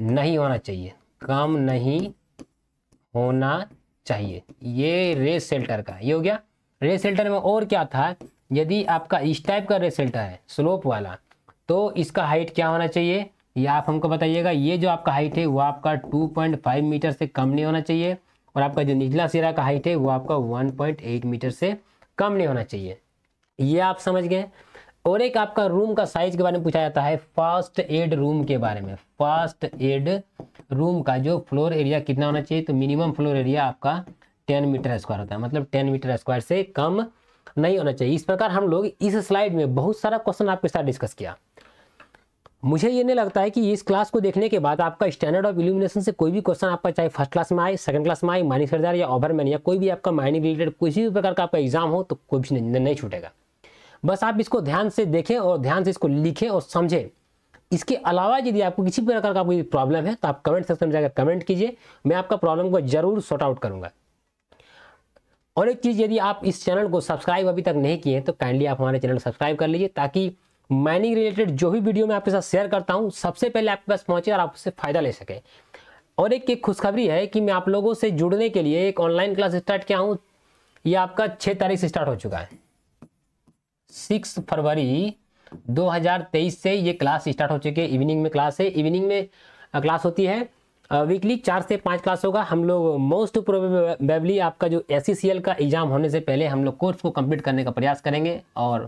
[SPEAKER 1] नहीं होना चाहिए कम नहीं होना चाहिए ये रेस सेल्टर का ये हो गया रेस सेल्टर में और क्या था यदि आपका इस टाइप का रेस सेल्टर है स्लोप वाला तो इसका हाइट क्या होना चाहिए ये आप हमको बताइएगा ये जो आपका हाइट है वो आपका 2.5 मीटर से कम नहीं होना चाहिए और आपका जो निचला सिरा का हाइट है वो आपका 1.8 मीटर से कम नहीं होना चाहिए ये आप समझ गए और एक आपका रूम का साइज के बारे में पूछा जाता है फर्स्ट एड रूम के बारे में फर्स्ट एड रूम का जो फ्लोर एरिया कितना होना चाहिए तो मिनिमम फ्लोर एरिया आपका टेन मीटर स्क्वायर होता है मतलब टेन मीटर स्क्वायर से कम नहीं होना चाहिए इस प्रकार हम लोग इस स्लाइड में बहुत सारा क्वेश्चन आपके साथ डिस्कस किया मुझे ये नहीं लगता है कि इस क्लास को देखने के बाद आपका स्टैंडर्ड ऑफ इल्यूमिनेशन से कोई भी क्वेश्चन आपका चाहे फर्स्ट क्लास में आए सेकंड क्लास में आए माइनिंग सरदार या ओवरमैन या कोई भी आपका माइनिंग रिलेटेड किसी भी प्रकार का आपका एग्जाम हो तो कोई भी नहीं छूटेगा बस आप इसको ध्यान से देखें और ध्यान से इसको लिखें और समझें इसके अलावा यदि आपको किसी प्रकार का कोई प्रॉब्लम है तो आप कमेंट सेक्शन में जाकर कमेंट कीजिए मैं आपका प्रॉब्लम को जरूर सॉर्ट आउट करूंगा और एक चीज़ यदि आप इस चैनल को सब्सक्राइब अभी तक नहीं किए हैं तो काइंडली आप हमारे चैनल सब्सक्राइब कर लीजिए ताकि माइनिंग रिलेटेड जो भी वीडियो मैं आपके साथ शेयर करता हूँ सबसे पहले आपके पास पहुँचे और आप उससे फ़ायदा ले सकें और एक एक खुशखबरी है कि मैं आप लोगों से जुड़ने के लिए एक ऑनलाइन क्लास स्टार्ट किया हूँ ये आपका छः तारीख से स्टार्ट हो चुका है सिक्स फरवरी 2023 से ये क्लास स्टार्ट हो चुकी है इवनिंग में क्लास है इवनिंग में क्लास होती है वीकली चार से पाँच क्लास होगा हम लोग मोस्ट प्रोबेबली आपका जो एस e का एग्ज़ाम होने से पहले हम लोग कोर्स को कंप्लीट करने का प्रयास करेंगे और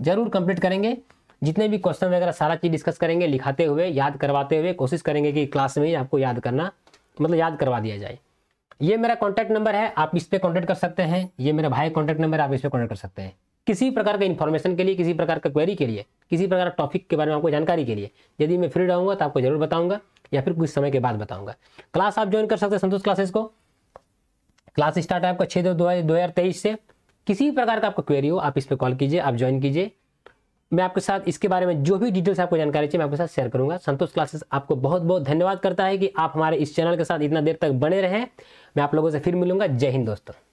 [SPEAKER 1] ज़रूर कंप्लीट करेंगे जितने भी क्वेश्चन वगैरह सारा चीज़ डिस्कस करेंगे लिखाते हुए याद करवाते हुए कोशिश करेंगे कि क्लास में ही आपको याद करना मतलब याद करवा दिया जाए ये मेरा कॉन्टैक्ट नंबर है आप इस पर कॉन्टैक्ट कर सकते हैं ये मेरा भाई कॉन्टैक्ट नंबर आप इस पर कॉन्टैक्ट कर सकते हैं किसी प्रकार का इन्फॉर्मेशन के लिए किसी प्रकार का क्वेरी के लिए किसी प्रकार का टॉपिक के बारे में आपको जानकारी के लिए यदि मैं फ्री रहूँगा तो आपको जरूर बताऊँगा या फिर कुछ समय के बाद बताऊँगा क्लास आप ज्वाइन कर सकते हैं संतोष क्लासेस को क्लास स्टार्ट है आपका छः दो दो हज़ार तेईस से किसी प्रकार का आपका क्वेरी हो आप इस पर कॉल कीजिए आप ज्वाइन कीजिए मैं आपके साथ इसके बारे में जो भी डिटेल्स आपको जानकारी चाहिए मैं आपके साथ शेयर करूंगा संतोष क्लासेस आपको बहुत बहुत धन्यवाद करता है कि आप हमारे इस चैनल के साथ इतना देर तक बने रहें मैं आप लोगों से फिर मिलूंगा जय हिंद दोस्तों